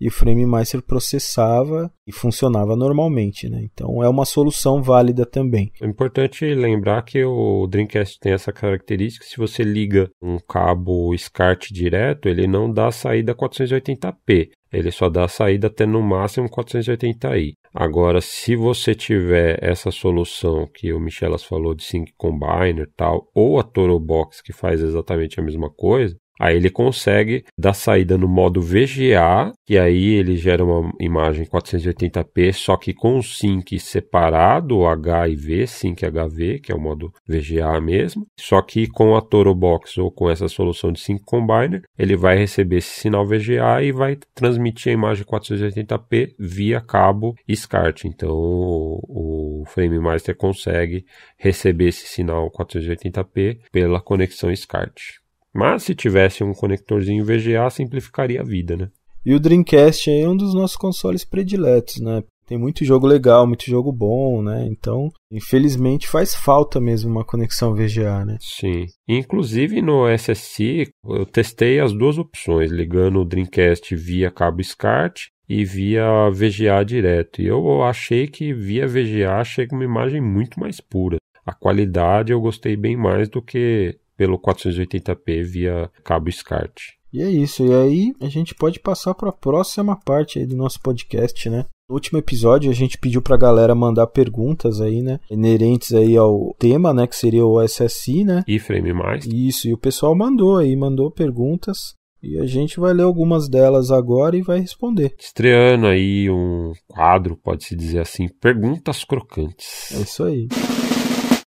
e o FrameMaster processava e funcionava normalmente, né? Então é uma solução válida também. É importante lembrar que o Dreamcast tem essa característica, se você liga um cabo SCART direto, ele não dá saída 480p. Ele só dá saída até no máximo 480i. Agora, se você tiver essa solução que o Michelas falou de Sync Combiner tal, ou a Toro Box que faz exatamente a mesma coisa, Aí ele consegue dar saída no modo VGA, que aí ele gera uma imagem 480p, só que com o sync separado, H e V, sync HV, que é o modo VGA mesmo. Só que com a Toro Box ou com essa solução de sync combiner, ele vai receber esse sinal VGA e vai transmitir a imagem 480p via cabo SCART. Então o Frame Master consegue receber esse sinal 480p pela conexão SCART. Mas se tivesse um conectorzinho VGA, simplificaria a vida, né? E o Dreamcast é um dos nossos consoles prediletos, né? Tem muito jogo legal, muito jogo bom, né? Então, infelizmente faz falta mesmo uma conexão VGA, né? Sim. Inclusive no SSI, eu testei as duas opções, ligando o Dreamcast via cabo SCART e via VGA direto. E eu achei que via VGA chega uma imagem muito mais pura. A qualidade eu gostei bem mais do que pelo 480p via cabo SCART. E é isso, e aí a gente pode passar para a próxima parte do nosso podcast, né? No último episódio a gente pediu para a galera mandar perguntas aí, né, inerentes aí ao tema, né, que seria o SSI, né? E frame mais. Isso, e o pessoal mandou aí, mandou perguntas. E a gente vai ler algumas delas agora e vai responder. Estreando aí um quadro, pode-se dizer assim, perguntas crocantes. É isso aí.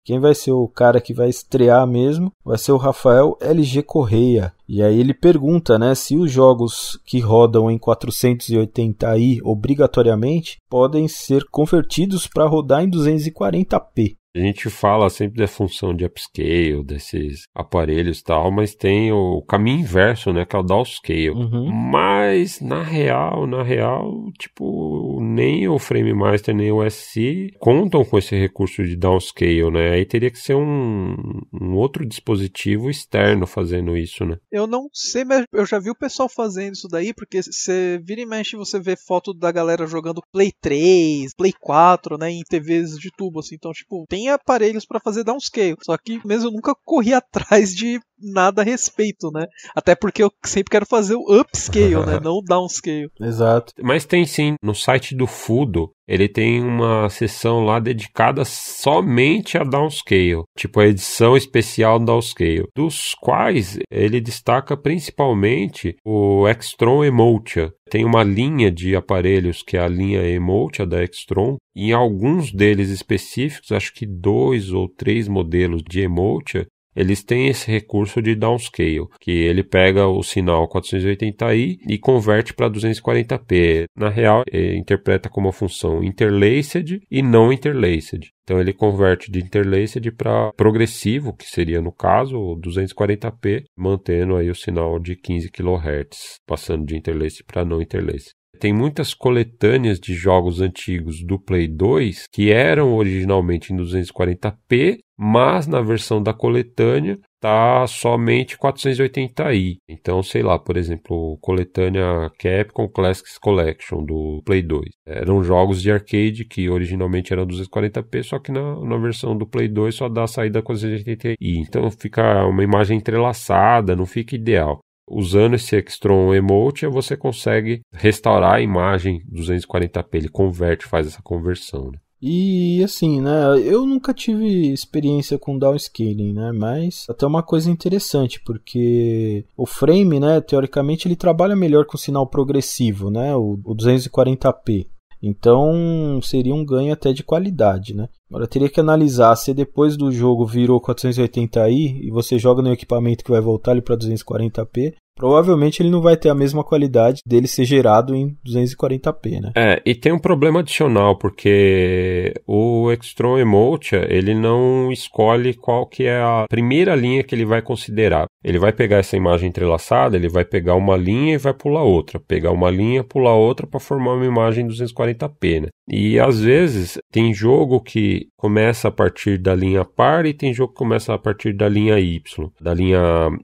Quem vai ser o cara que vai estrear mesmo vai ser o Rafael LG Correia. E aí ele pergunta, né, se os jogos que rodam em 480i obrigatoriamente podem ser convertidos para rodar em 240p. A gente fala sempre da função de upscale, desses aparelhos e tal, mas tem o caminho inverso, né? Que é o downscale. Uhum. Mas, na real, na real, tipo, nem o frame master nem o SC contam com esse recurso de downscale, né? Aí teria que ser um, um outro dispositivo externo fazendo isso, né? Eu não sei, mas eu já vi o pessoal fazendo isso daí, porque você vira e mexe você vê foto da galera jogando Play 3, Play 4, né? Em TVs de tubo, assim. Então, tipo, tem tinha aparelhos para fazer downscale. Só que mesmo eu nunca corri atrás de nada a respeito, né? Até porque eu sempre quero fazer o upscale, né? Não o downscale. Exato. Mas tem sim, no site do Fudo, ele tem uma seção lá dedicada somente a downscale, tipo a edição especial downscale, dos quais ele destaca principalmente o Extron Emotia. Tem uma linha de aparelhos que é a linha Emotia da Extron, e em alguns deles específicos, acho que dois ou três modelos de Emotia, eles têm esse recurso de downscale, que ele pega o sinal 480i e converte para 240p. Na real, interpreta como a função interlaced e não interlaced. Então ele converte de interlaced para progressivo, que seria no caso 240p, mantendo aí o sinal de 15 kHz, passando de interlace para não interlace. Tem muitas coletâneas de jogos antigos do Play 2 que eram originalmente em 240p, mas na versão da coletânea tá somente 480i. Então, sei lá, por exemplo, coletânea Capcom Classics Collection do Play 2. Eram jogos de arcade que originalmente eram 240p, só que na, na versão do Play 2 só dá saída 480i. Então fica uma imagem entrelaçada, não fica ideal usando esse Extron Emote, você consegue restaurar a imagem 240p. Ele converte, faz essa conversão. Né? E assim, né? Eu nunca tive experiência com downscaling, né? Mas até uma coisa interessante, porque o frame, né? Teoricamente ele trabalha melhor com sinal progressivo, né? O, o 240p. Então seria um ganho até de qualidade, né? Agora, teria que analisar se depois do jogo virou 480i e você joga no equipamento que vai voltar ele para 240p, provavelmente ele não vai ter a mesma qualidade dele ser gerado em 240p, né? É, e tem um problema adicional, porque o Xtron Emote, ele não escolhe qual que é a primeira linha que ele vai considerar. Ele vai pegar essa imagem entrelaçada, ele vai pegar uma linha e vai pular outra, pegar uma linha, pular outra para formar uma imagem 240p, né? E às vezes tem jogo que começa a partir da linha par e tem jogo que começa a partir da linha y, da linha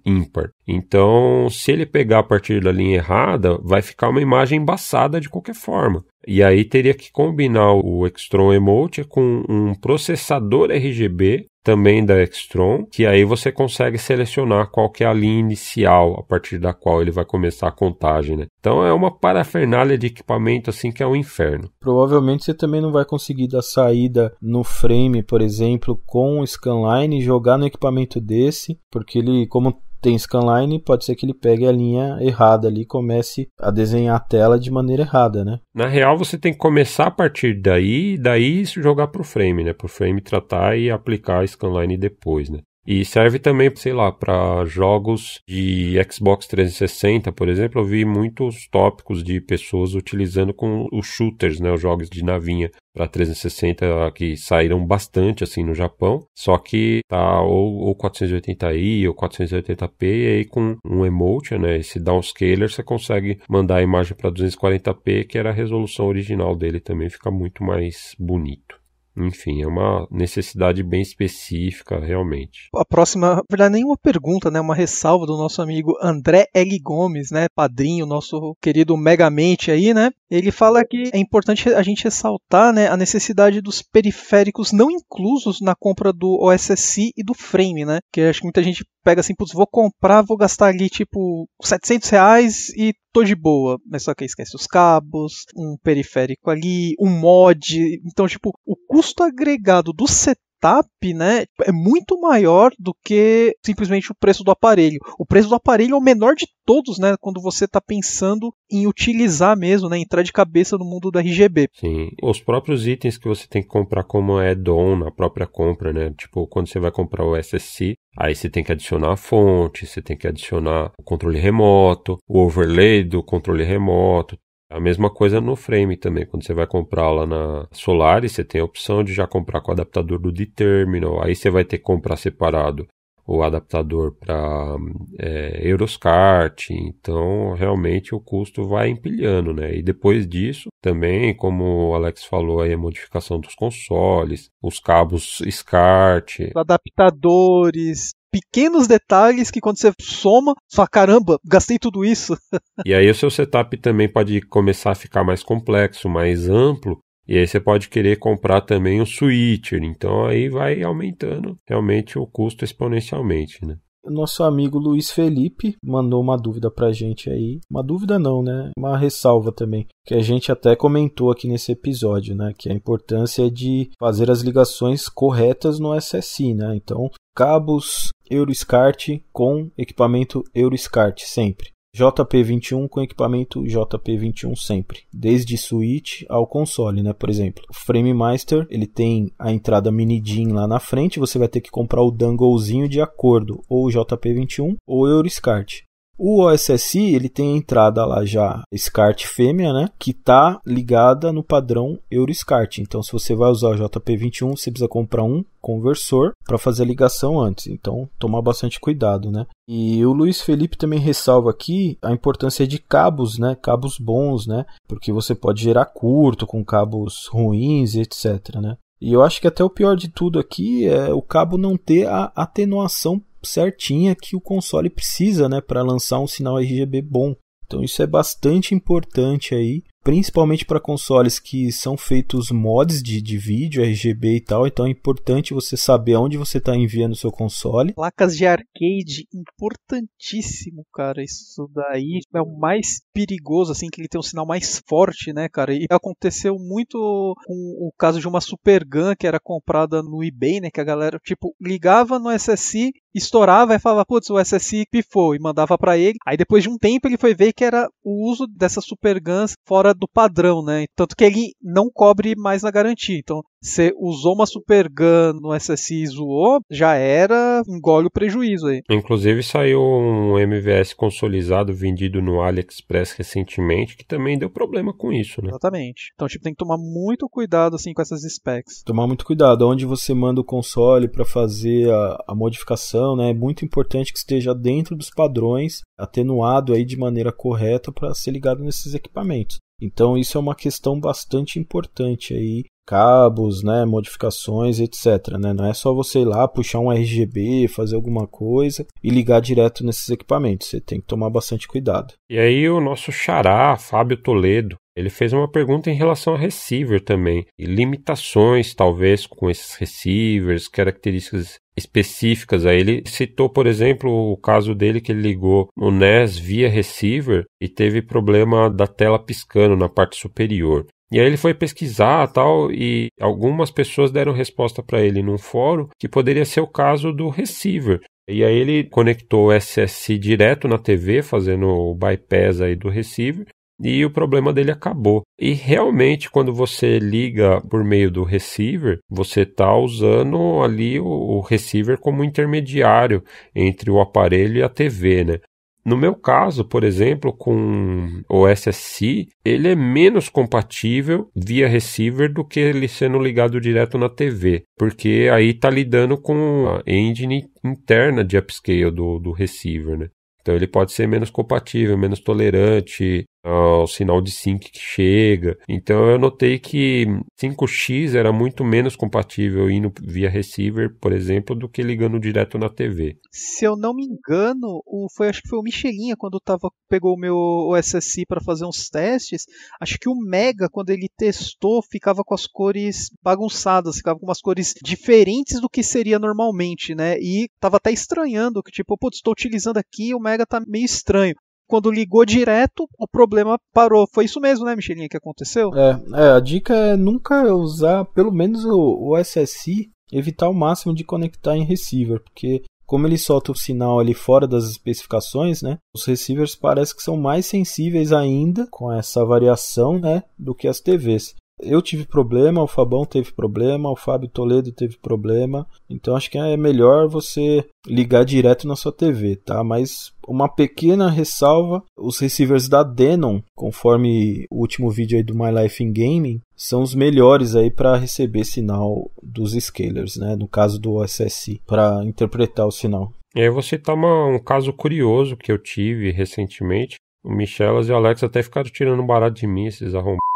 ímpar. Então, se ele pegar a partir da linha errada, vai ficar uma imagem embaçada de qualquer forma. E aí teria que combinar o Xtron Emote com um processador RGB também da Xtron, que aí você consegue selecionar qual que é a linha inicial a partir da qual ele vai começar a contagem, né? Então é uma parafernália de equipamento assim que é um inferno. Provavelmente você também não vai conseguir dar saída no frame, por exemplo, com o scanline e jogar no equipamento desse, porque ele como tem scanline, pode ser que ele pegue a linha errada ali e comece a desenhar a tela de maneira errada, né? Na real, você tem que começar a partir daí, daí jogar pro frame, né? Pro frame tratar e aplicar a scanline depois, né? E serve também, sei lá, para jogos de Xbox 360, por exemplo, eu vi muitos tópicos de pessoas utilizando com os shooters, né, os jogos de navinha para 360 que saíram bastante assim no Japão, só que tá ou, ou 480i ou 480p e aí com um emote, né, esse downscaler você consegue mandar a imagem para 240p, que era a resolução original dele também, fica muito mais bonito. Enfim, é uma necessidade bem específica, realmente. A próxima, na verdade, nenhuma pergunta, né? Uma ressalva do nosso amigo André L. Gomes, né? Padrinho, nosso querido Megamente aí, né? Ele fala que é importante a gente ressaltar né, a necessidade dos periféricos não inclusos na compra do OSSI e do frame, né? Que acho que muita gente pega assim, putz, vou comprar, vou gastar ali tipo 700 reais e tô de boa, mas só que esquece os cabos, um periférico ali, um mod. Então, tipo, o custo agregado do setor setup, né, é muito maior do que simplesmente o preço do aparelho. O preço do aparelho é o menor de todos, né, quando você está pensando em utilizar mesmo, né, entrar de cabeça no mundo do RGB. Sim, os próprios itens que você tem que comprar como add-on é na própria compra, né, tipo quando você vai comprar o SSC, aí você tem que adicionar a fonte, você tem que adicionar o controle remoto, o overlay do controle remoto, a mesma coisa no frame também, quando você vai comprar lá na Solaris, você tem a opção de já comprar com o adaptador do D-Terminal, aí você vai ter que comprar separado o adaptador para é, Euroscart, então realmente o custo vai empilhando, né? E depois disso, também, como o Alex falou, aí, a modificação dos consoles, os cabos SCART, adaptadores, pequenos detalhes que quando você soma, só caramba, gastei tudo isso. e aí o seu setup também pode começar a ficar mais complexo, mais amplo, e aí você pode querer comprar também um switcher, então aí vai aumentando realmente o custo exponencialmente, né? Nosso amigo Luiz Felipe mandou uma dúvida pra gente aí. Uma dúvida não, né? Uma ressalva também, que a gente até comentou aqui nesse episódio, né? Que a importância de fazer as ligações corretas no SSI, né? Então, cabos EuroSCART com equipamento EuroSCART sempre. JP21 com equipamento JP21 sempre, desde switch ao console, né? Por exemplo, o Frame Master ele tem a entrada mini DIN lá na frente, você vai ter que comprar o danglezinho de acordo, ou JP21 ou Euriscart. O OSSI, ele tem a entrada lá já SCART fêmea, né? Que tá ligada no padrão EuroSCART. Então, se você vai usar o JP21, você precisa comprar um conversor para fazer a ligação antes. Então, tomar bastante cuidado, né? E o Luiz Felipe também ressalva aqui a importância de cabos, né? Cabos bons, né? Porque você pode gerar curto com cabos ruins, etc, né? E eu acho que até o pior de tudo aqui é o cabo não ter a atenuação certinha que o console precisa né, para lançar um sinal RGB bom. Então isso é bastante importante aí principalmente para consoles que são feitos mods de, de vídeo, RGB e tal, então é importante você saber aonde você está enviando o seu console. Placas de arcade, importantíssimo, cara. Isso daí é o mais perigoso, assim, que ele tem um sinal mais forte, né, cara? E aconteceu muito com o caso de uma Super Gun que era comprada no eBay, né, que a galera, tipo, ligava no SSI, estourava e falava, putz, o SSI pifou, e mandava para ele. Aí depois de um tempo ele foi ver que era o uso dessas Super Guns fora do padrão, né? Tanto que ele não cobre mais na garantia. Então, você usou uma Super Gun no SSI e zoou, já era, engole o prejuízo aí. Inclusive saiu um MVS consolizado vendido no AliExpress recentemente, que também deu problema com isso, né? Exatamente. Então, tipo, tem que tomar muito cuidado, assim, com essas specs. Tomar muito cuidado. Onde você manda o console para fazer a, a modificação, né? É muito importante que esteja dentro dos padrões, atenuado aí de maneira correta para ser ligado nesses equipamentos. Então isso é uma questão bastante importante aí, cabos, né, modificações, etc. Né? Não é só você ir lá puxar um RGB, fazer alguma coisa e ligar direto nesses equipamentos. Você tem que tomar bastante cuidado. E aí o nosso xará, Fábio Toledo, ele fez uma pergunta em relação a receiver também, e limitações talvez com esses receivers, características específicas. Aí ele citou, por exemplo, o caso dele que ele ligou no NES via receiver e teve problema da tela piscando na parte superior. E aí ele foi pesquisar tal e algumas pessoas deram resposta para ele num fórum que poderia ser o caso do receiver. E aí ele conectou o SSC direto na TV, fazendo o bypass aí do receiver e o problema dele acabou. E realmente, quando você liga por meio do receiver, você está usando ali o, o receiver como intermediário entre o aparelho e a TV, né? No meu caso, por exemplo, com o SSC, ele é menos compatível via receiver do que ele sendo ligado direto na TV, porque aí está lidando com a engine interna de upscale do, do receiver, né? Então ele pode ser menos compatível, menos tolerante ao é sinal de sync que chega. Então eu notei que 5x era muito menos compatível indo via receiver, por exemplo, do que ligando direto na TV. Se eu não me engano, o foi acho que foi o Michelinha quando tava pegou o meu OSSI para fazer uns testes, acho que o Mega quando ele testou ficava com as cores bagunçadas, ficava com umas cores diferentes do que seria normalmente, né? E tava até estranhando que tipo, putz, estou utilizando aqui, o Mega tá meio estranho quando ligou direto, o problema parou. Foi isso mesmo, né, Michelinha, que aconteceu? É, é a dica é nunca usar, pelo menos o, o SSI, evitar o máximo de conectar em receiver, porque como ele solta o sinal ali fora das especificações, né? Os receivers parece que são mais sensíveis ainda com essa variação, né, do que as TVs eu tive problema, o Fabão teve problema, o Fábio Toledo teve problema. Então acho que é melhor você ligar direto na sua TV, tá? Mas uma pequena ressalva, os receivers da Denon, conforme o último vídeo aí do My Life in Gaming, são os melhores aí para receber sinal dos scalers, né? No caso do OSS para interpretar o sinal. E aí você toma um caso curioso que eu tive recentemente. O Michelas e o Alex até ficaram tirando barato de mim, esses arrombados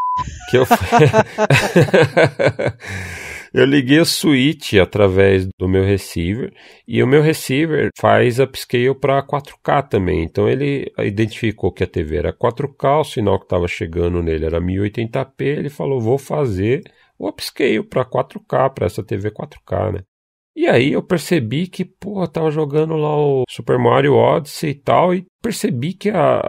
que eu Eu liguei o switch através do meu receiver e o meu receiver faz upscale para 4K também. Então ele identificou que a TV era 4K, o sinal que estava chegando nele era 1080p, ele falou: "Vou fazer o upscale para 4K, para essa TV 4K, né?" E aí eu percebi que, pô, tava jogando lá o Super Mario Odyssey e tal, e percebi que a,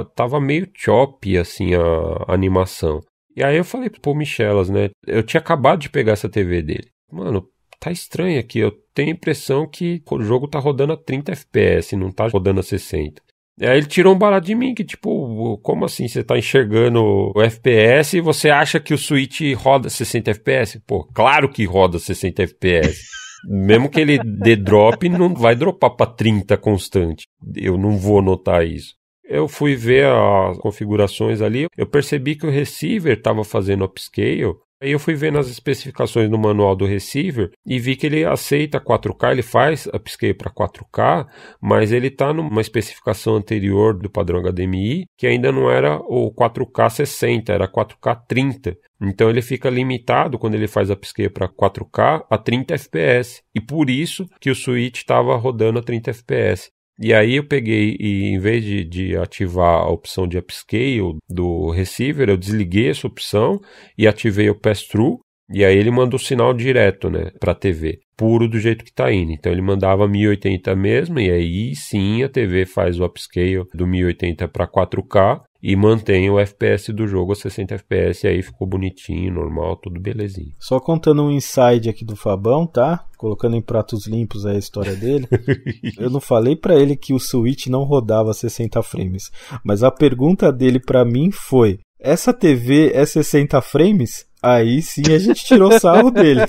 a tava meio choppy, assim, a, a animação. E aí eu falei pro Michelas, assim, né? Eu tinha acabado de pegar essa TV dele. Mano, tá estranho aqui. Eu tenho a impressão que o jogo tá rodando a 30 FPS, não tá rodando a 60. E Aí ele tirou um barato de mim, que tipo, como assim você tá enxergando o FPS e você acha que o Switch roda 60 FPS? Pô, claro que roda 60 FPS. Mesmo que ele dê drop, não vai dropar pra 30 constante. Eu não vou notar isso. Eu fui ver as configurações ali, eu percebi que o receiver estava fazendo upscale. Aí eu fui ver nas especificações no manual do receiver e vi que ele aceita 4K, ele faz upscale para 4K, mas ele está numa especificação anterior do padrão HDMI, que ainda não era o 4K 60, era 4K 30. Então ele fica limitado quando ele faz upscale para 4K a 30 FPS e por isso que o Switch estava rodando a 30 FPS. E aí eu peguei e em vez de, de, ativar a opção de upscale do receiver, eu desliguei essa opção e ativei o pass-through. E aí ele manda o sinal direto, né, para a TV, puro do jeito que está indo. Então ele mandava 1080 mesmo e aí sim a TV faz o upscale do 1080 para 4K e mantém o FPS do jogo a 60 FPS, aí ficou bonitinho, normal, tudo belezinho. Só contando um inside aqui do Fabão, tá? Colocando em pratos limpos a história dele. eu não falei para ele que o Switch não rodava 60 frames, mas a pergunta dele para mim foi: essa TV é 60 frames? Aí sim a gente tirou sarro dele.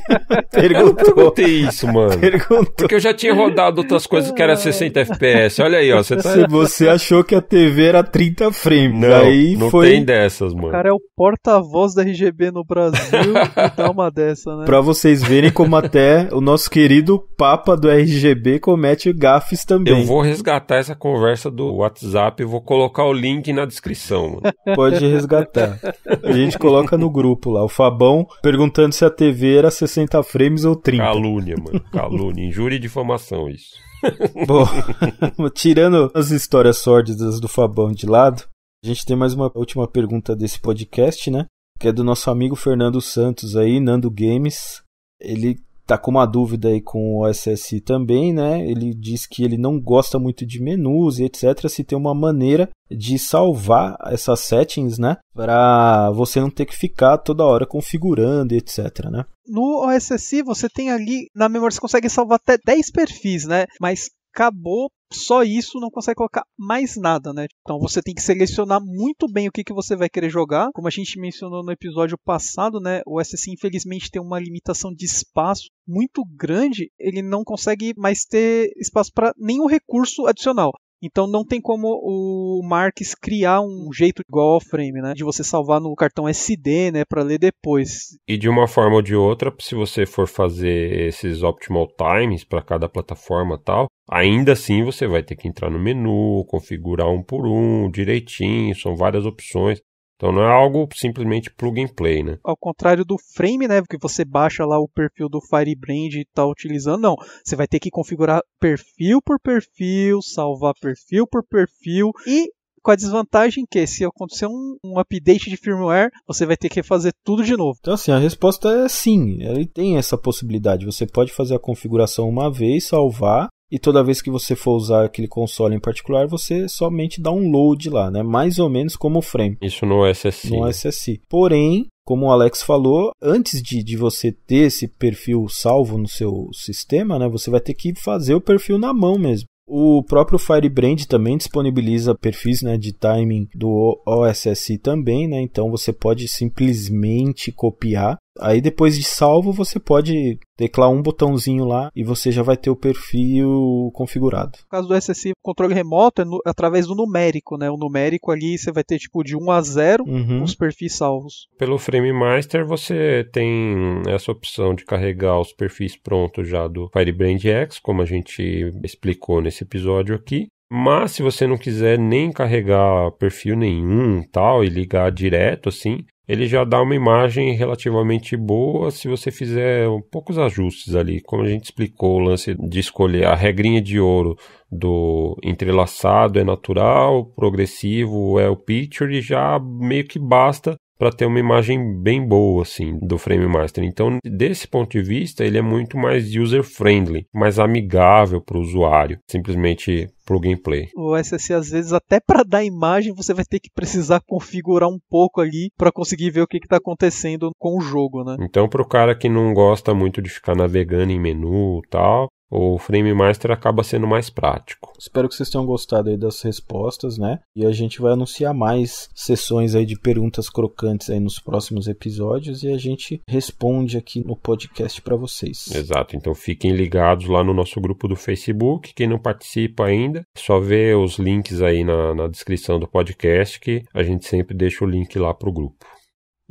Perguntou. Eu perguntei isso, mano. Perguntou. Porque eu já tinha rodado outras coisas que era 60 FPS. Olha aí, ó. Você, tá... você achou que a TV era 30 frames. Não, aí não foi... tem dessas, mano. O cara é o porta-voz da RGB no Brasil e dá uma dessa, né? Pra vocês verem como até o nosso querido Papa do RGB comete gafes também. Eu vou resgatar essa conversa do WhatsApp e vou colocar o link na descrição, mano. Pode resgatar. A gente coloca no grupo lá, o Fabão perguntando se a TV era 60 frames ou 30. Calúnia, mano. Calúnia. Injúria e difamação, isso. Bom, tirando as histórias sórdidas do Fabão de lado, a gente tem mais uma última pergunta desse podcast, né? Que é do nosso amigo Fernando Santos aí, Nando Games. Ele tá com uma dúvida aí com o OSS também, né? Ele diz que ele não gosta muito de menus e etc. Se tem uma maneira de salvar essas settings, né? Para você não ter que ficar toda hora configurando e etc, né? No OSS você tem ali na memória você consegue salvar até 10 perfis, né? Mas acabou só isso não consegue colocar mais nada, né? Então você tem que selecionar muito bem o que, que você vai querer jogar. Como a gente mencionou no episódio passado, né? O SSI infelizmente tem uma limitação de espaço muito grande, ele não consegue mais ter espaço para nenhum recurso adicional. Então não tem como o Marques criar um jeito igual ao frame, né? De você salvar no cartão SD, né? Para ler depois. E de uma forma ou de outra, se você for fazer esses optimal times para cada plataforma tal, ainda assim você vai ter que entrar no menu, configurar um por um direitinho, são várias opções. Então não é algo simplesmente plug and play, né? Ao contrário do Frame, né, que você baixa lá o perfil do Firebrand e tá utilizando, não. Você vai ter que configurar perfil por perfil, salvar perfil por perfil e com a desvantagem que se acontecer um, um, update de firmware, você vai ter que fazer tudo de novo. Então assim, a resposta é sim, ele tem essa possibilidade. Você pode fazer a configuração uma vez, salvar e toda vez que você for usar aquele console em particular, você somente dá um load lá, né? Mais ou menos como o frame. Isso no SSI. No SSI. Porém, como o Alex falou, antes de, de você ter esse perfil salvo no seu sistema, né? Você vai ter que fazer o perfil na mão mesmo. O próprio Firebrand também disponibiliza perfis né, de timing do OSSI também, né? Então você pode simplesmente copiar Aí depois de salvo, você pode teclar um botãozinho lá e você já vai ter o perfil configurado. No caso do SSI, controle remoto é no, através do numérico, né? O numérico ali você vai ter tipo de 1 a 0 uhum. os perfis salvos. Pelo Frame Master você tem essa opção de carregar os perfis prontos já do Firebrand X, como a gente explicou nesse episódio aqui. Mas se você não quiser nem carregar perfil nenhum tal e ligar direto assim, ele já dá uma imagem relativamente boa se você fizer um poucos ajustes ali. Como a gente explicou, o lance de escolher a regrinha de ouro do entrelaçado é natural, progressivo é o picture, já meio que basta para ter uma imagem bem boa assim do frame master. Então, desse ponto de vista, ele é muito mais user friendly, mais amigável para o usuário, simplesmente para o gameplay. O SSC às vezes até para dar imagem você vai ter que precisar configurar um pouco ali para conseguir ver o que está acontecendo com o jogo, né? Então, para o cara que não gosta muito de ficar navegando em menu, tal, o Frame Master acaba sendo mais prático. Espero que vocês tenham gostado aí das respostas, né? E a gente vai anunciar mais sessões aí de perguntas crocantes aí nos próximos episódios e a gente responde aqui no podcast para vocês. Exato. Então fiquem ligados lá no nosso grupo do Facebook. Quem não participa ainda, é só vê os links aí na, na descrição do podcast que a gente sempre deixa o link lá para o grupo.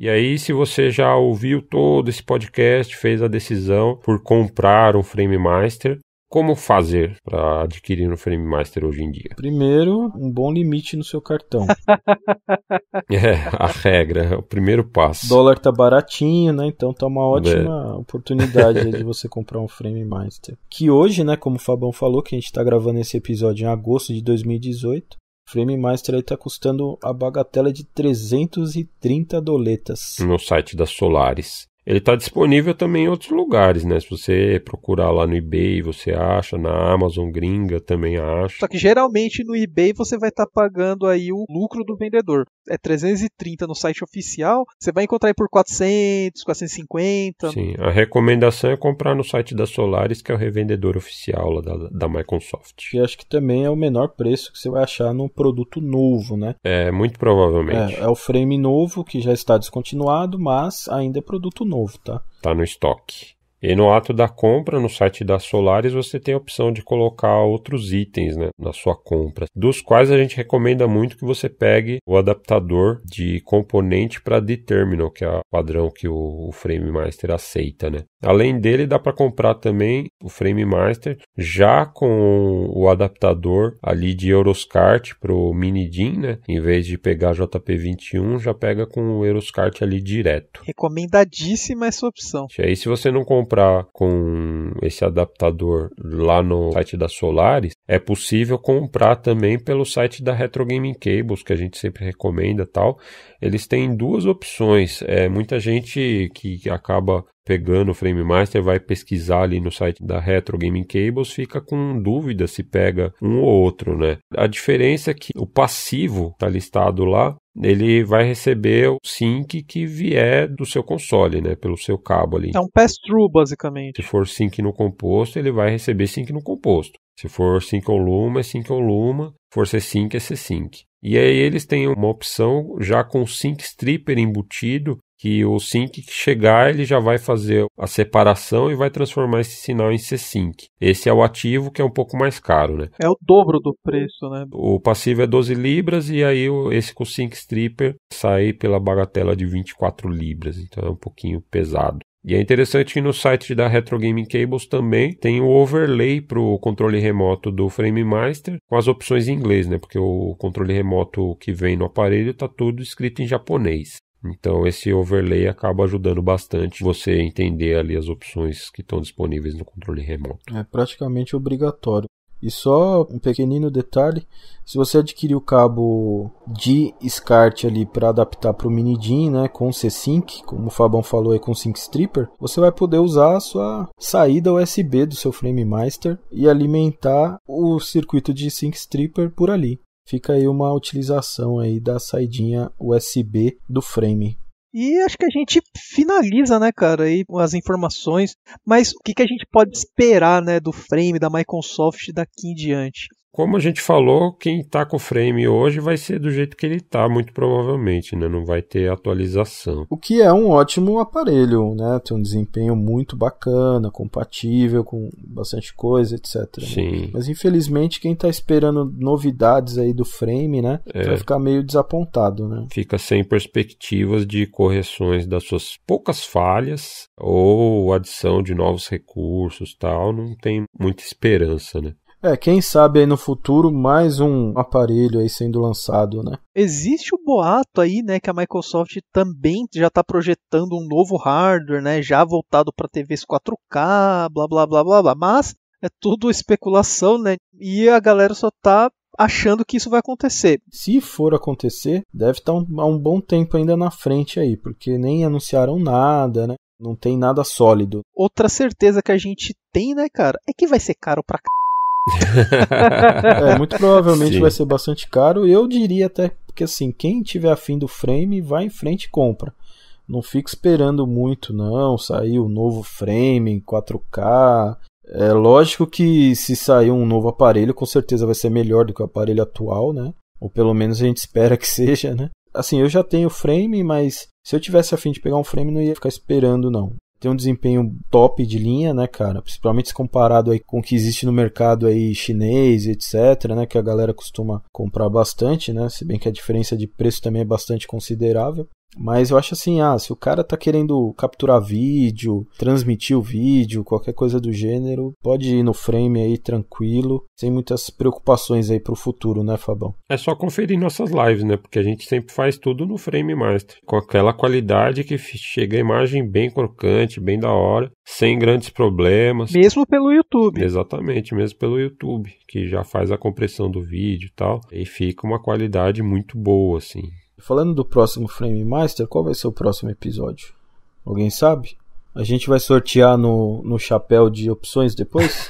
E aí, se você já ouviu todo esse podcast, fez a decisão por comprar um Frame Master, como fazer para adquirir um Frame Master hoje em dia? Primeiro, um bom limite no seu cartão. é, a regra, o primeiro passo. O dólar tá baratinho, né? Então tá uma ótima é. oportunidade de você comprar um Frame Master. Que hoje, né, como o Fabão falou, que a gente tá gravando esse episódio em agosto de 2018, Frame Master aí tá custando a bagatela de 330 doletas. No site da Solaris. Ele está disponível também em outros lugares, né? Se você procurar lá no eBay, você acha, na Amazon gringa também acha. Só que geralmente no eBay você vai estar tá pagando aí o lucro do vendedor. É 330 no site oficial, você vai encontrar aí por 400, 450. Sim, a recomendação é comprar no site da Solaris, que é o revendedor oficial lá da, da Microsoft. E acho que também é o menor preço que você vai achar num produto novo, né? É, muito provavelmente. É, é o frame novo que já está descontinuado, mas ainda é produto novo novo, tá? Tá no estoque. E no ato da compra, no site da Solaris, você tem a opção de colocar outros itens né, na sua compra, dos quais a gente recomenda muito que você pegue o adaptador de componente para D-Terminal, que é o padrão que o, o Frame Master aceita. Né? Além dele, dá para comprar também o Frame Master já com o adaptador ali de Euroscart para o DIN, né? em vez de pegar JP21, já pega com o Euroscart ali direto. Recomendadíssima essa opção. E aí, se você não comprar comprar com esse adaptador lá no site da Solaris, é possível comprar também pelo site da Retro Gaming Cables, que a gente sempre recomenda tal. Eles têm duas opções. É, muita gente que acaba pegando o Frame Master, vai pesquisar ali no site da Retro Gaming Cables, fica com dúvida se pega um ou outro, né? A diferença é que o passivo está listado lá ele vai receber o sync que vier do seu console, né, pelo seu cabo ali. É um pass-through, basicamente. Se for sync no composto, ele vai receber sync no composto. Se for sync ou Luma, é sync ou Luma. Se for C-Sync, é C-Sync. E aí eles têm uma opção já com sync stripper embutido que o sync que chegar ele já vai fazer a separação e vai transformar esse sinal em C-Sync. Esse é o ativo que é um pouco mais caro, né? É o dobro do preço, né? O passivo é 12 libras e aí esse com o sync stripper sai pela bagatela de 24 libras, então é um pouquinho pesado. E é interessante que no site da Retro Gaming Cables também tem o overlay para o controle remoto do Frame Master com as opções em inglês, né? Porque o controle remoto que vem no aparelho está tudo escrito em japonês. Então esse overlay acaba ajudando bastante você entender ali as opções que estão disponíveis no controle remoto. É praticamente obrigatório. E só um pequenino detalhe, se você adquirir o cabo de SCART ali para adaptar para o mini DIN, né, com C-Sync, como o Fabão falou aí com o Sync Stripper, você vai poder usar a sua saída USB do seu Frame Master e alimentar o circuito de Sync Stripper por ali fica aí uma utilização aí da saidinha USB do frame. E acho que a gente finaliza, né, cara, aí as informações. Mas o que, que a gente pode esperar, né, do frame da Microsoft daqui em diante? Como a gente falou, quem está com o frame hoje vai ser do jeito que ele está, muito provavelmente, né? Não vai ter atualização. O que é um ótimo aparelho, né? Tem um desempenho muito bacana, compatível com bastante coisa, etc. Né? Sim. Né? Mas infelizmente quem está esperando novidades aí do frame, né? É. Vai ficar meio desapontado, né? Fica sem perspectivas de correções das suas poucas falhas ou adição de novos recursos, tal. Não tem muita esperança, né? É, quem sabe aí no futuro mais um aparelho aí sendo lançado, né? Existe o um boato aí, né, que a Microsoft também já está projetando um novo hardware, né, já voltado para TVs 4K, blá blá blá blá blá, mas é tudo especulação, né? E a galera só tá achando que isso vai acontecer. Se for acontecer, deve estar tá um, um bom tempo ainda na frente aí, porque nem anunciaram nada, né? Não tem nada sólido. Outra certeza que a gente tem, né, cara, é que vai ser caro pra c... é, muito provavelmente Sim. vai ser bastante caro. Eu diria até que assim, quem tiver afim do frame, vai em frente e compra. Não fica esperando muito, não. Saiu um novo frame, 4K. É lógico que se sair um novo aparelho, com certeza vai ser melhor do que o aparelho atual, né? Ou pelo menos a gente espera que seja, né? Assim, eu já tenho frame, mas se eu tivesse afim de pegar um frame, não ia ficar esperando, não tem um desempenho top de linha, né, cara? Principalmente se comparado aí com o que existe no mercado aí chinês, etc, né, que a galera costuma comprar bastante, né? Se bem que a diferença de preço também é bastante considerável. Mas eu acho assim, ah, se o cara tá querendo capturar vídeo, transmitir o vídeo, qualquer coisa do gênero, pode ir no frame aí tranquilo, sem muitas preocupações aí pro futuro, né, Fabão? É só conferir nossas lives, né? Porque a gente sempre faz tudo no frame master, com aquela qualidade que chega a imagem bem crocante, bem da hora, sem grandes problemas. Mesmo pelo YouTube. Exatamente, mesmo pelo YouTube, que já faz a compressão do vídeo e tal, e fica uma qualidade muito boa, assim. Falando do próximo Frame Master, qual vai ser o próximo episódio? Alguém sabe? A gente vai sortear no, no chapéu de opções depois?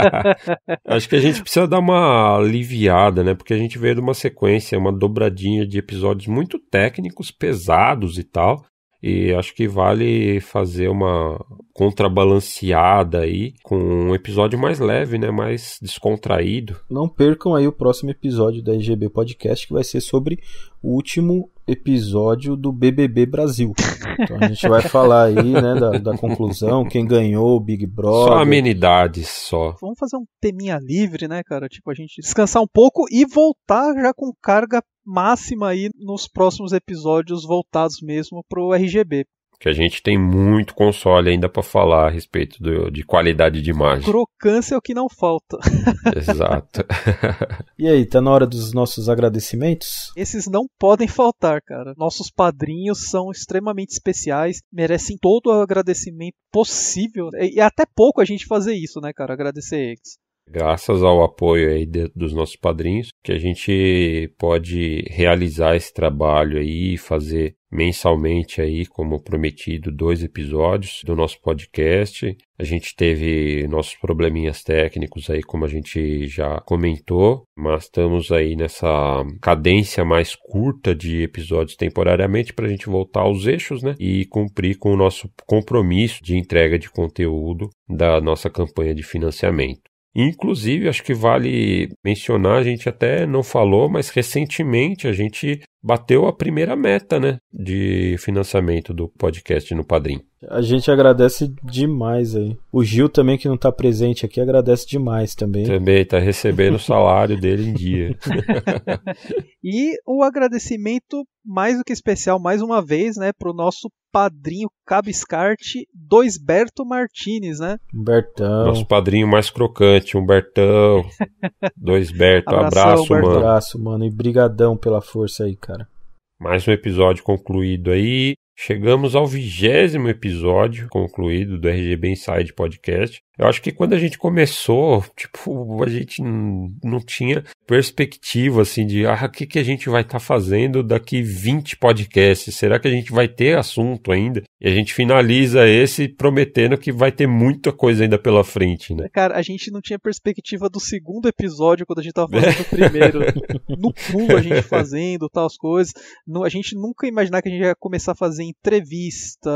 Acho que a gente precisa dar uma aliviada, né? Porque a gente veio de uma sequência, uma dobradinha de episódios muito técnicos, pesados e tal. E acho que vale fazer uma contrabalanceada aí com um episódio mais leve, né? Mais descontraído. Não percam aí o próximo episódio da IGB Podcast, que vai ser sobre o último episódio do BBB Brasil. Então a gente vai falar aí, né, da, da conclusão, quem ganhou o Big Brother. Só amenidades, só. Vamos fazer um teminha livre, né, cara? Tipo, a gente descansar um pouco e voltar já com carga máxima aí nos próximos episódios voltados mesmo pro RGB que a gente tem muito console ainda para falar a respeito do, de qualidade de imagem. Crocância é o que não falta. Exato. e aí, tá na hora dos nossos agradecimentos? Esses não podem faltar, cara. Nossos padrinhos são extremamente especiais, merecem todo o agradecimento possível. E é até pouco a gente fazer isso, né, cara? Agradecer eles graças ao apoio aí de, dos nossos padrinhos, que a gente pode realizar esse trabalho aí e fazer mensalmente aí, como prometido, dois episódios do nosso podcast. A gente teve nossos probleminhas técnicos aí, como a gente já comentou, mas estamos aí nessa cadência mais curta de episódios temporariamente para a gente voltar aos eixos, né? E cumprir com o nosso compromisso de entrega de conteúdo da nossa campanha de financiamento. Inclusive, acho que vale mencionar, a gente até não falou, mas recentemente a gente bateu a primeira meta, né, de financiamento do podcast no Padrim. A gente agradece demais aí. O Gil também, que não tá presente aqui, agradece demais também. Também, tá recebendo o salário dele em dia. e o agradecimento mais do que especial, mais uma vez, né, pro nosso padrinho Cabiscarte, Doisberto Martinez, né? Humbertão. Nosso padrinho mais crocante, Humbertão. Doisberto, abraço, Humbertão. mano. Abraço, mano, e brigadão pela força aí, cara. Mais um episódio concluído aí. Chegamos ao vigésimo episódio concluído do RGB Inside Podcast. Eu acho que quando a gente começou, tipo, a gente não tinha perspectiva, assim, de, ah, o que, que a gente vai estar tá fazendo daqui 20 podcasts? Será que a gente vai ter assunto ainda? E a gente finaliza esse prometendo que vai ter muita coisa ainda pela frente, né? Cara, a gente não tinha perspectiva do segundo episódio quando a gente tava fazendo o primeiro. no fundo a gente fazendo tal as coisas. A gente nunca ia imaginar que a gente ia começar a fazer entrevista,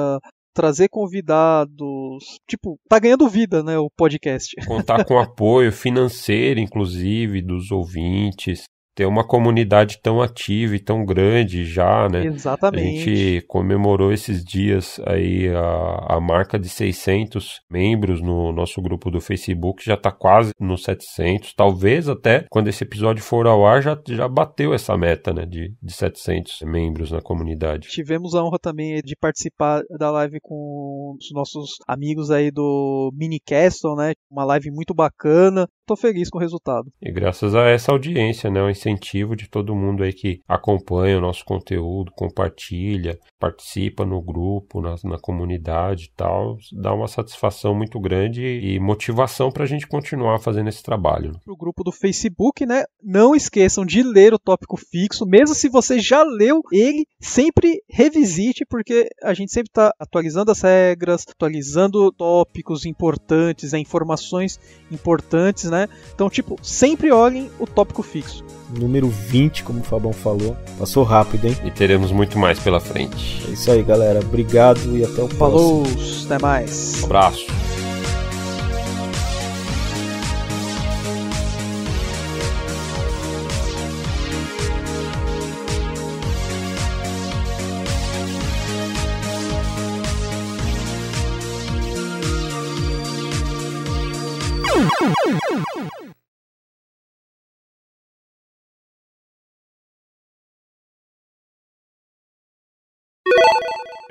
trazer convidados, tipo, tá ganhando vida, né, o podcast. Contar com apoio financeiro, inclusive, dos ouvintes ter uma comunidade tão ativa e tão grande já, né? Exatamente. A gente comemorou esses dias aí a, a marca de 600 membros no nosso grupo do Facebook, já tá quase nos 700, talvez até quando esse episódio for ao ar já, já bateu essa meta, né, de, de 700 membros na comunidade. Tivemos a honra também de participar da live com os nossos amigos aí do Mini Castle, né? Uma live muito bacana, tô feliz com o resultado. E graças a essa audiência, né, o incentivo de todo mundo aí que acompanha o nosso conteúdo, compartilha, participa no grupo, na, na comunidade e tal, dá uma satisfação muito grande e motivação para a gente continuar fazendo esse trabalho. Né? O grupo do Facebook, né, não esqueçam de ler o tópico fixo, mesmo se você já leu ele, sempre revisite, porque a gente sempre está atualizando as regras, atualizando tópicos importantes, né, informações importantes, né, né? Então, tipo, sempre olhem o tópico fixo. Número 20, como o Fabão falou. Passou rápido, hein? E teremos muito mais pela frente. É isso aí, galera. Obrigado e até o próximo. Falou, até mais. Um abraço.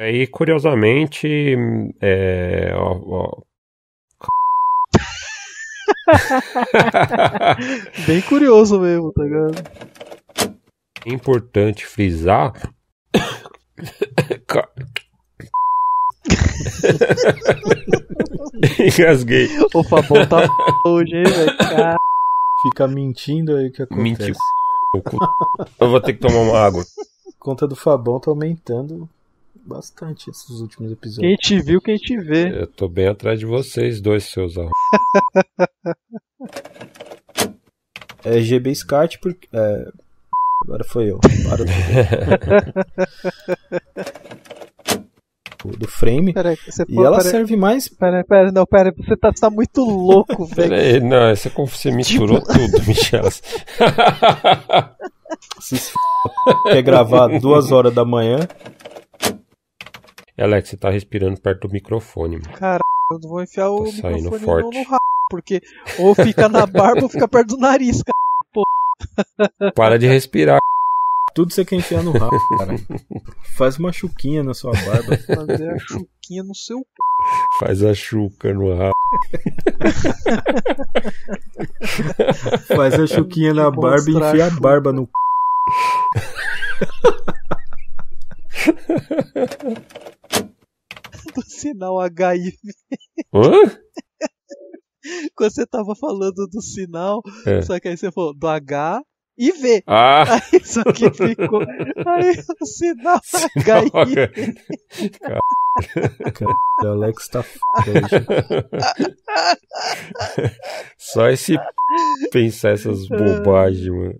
Aí, curiosamente, é, ó, ó, Bem curioso mesmo, tá ligado? Importante frisar. Engasguei. O Fabão tá hoje, hein, velho? Fica mentindo aí que acontece. Mentir. Eu vou ter que tomar uma água. A conta do Fabão tá aumentando bastante esses últimos episódios. Quem te viu, quem te vê. Eu tô bem atrás de vocês dois, seus arrombos. é GB Scart porque. É... Agora foi eu. Para do... do frame. Peraí, e pô, ela peraí. serve mais. Peraí, peraí, não, peraí. Você tá, tá muito louco, velho. Peraí, não, é você, você tipo- misturou tipo... tudo, Michel. Se f... quer gravar duas horas da manhã. Alex, você tá respirando perto do microfone. Mano. Cara, eu vou enfiar o tá microfone forte. no rabo, porque ou fica na barba ou fica perto do nariz, cara. Porra. Para de respirar. Tudo você quer enfiar no rabo, cara. Faz uma chuquinha na sua barba. Fazer a chuquinha no seu Faz a chuca no rabo. Faz a chuquinha na barba e enfia a, a barba no c. do sinal HIV. Hã? Quando você tava falando do sinal, é. só que aí você falou do H e V. Ah. Aí só que ficou. Aí o sinal, sinal HIV. Cara. Cara, o Alex tá f... Só esse pensar essas é. bobagens, mano.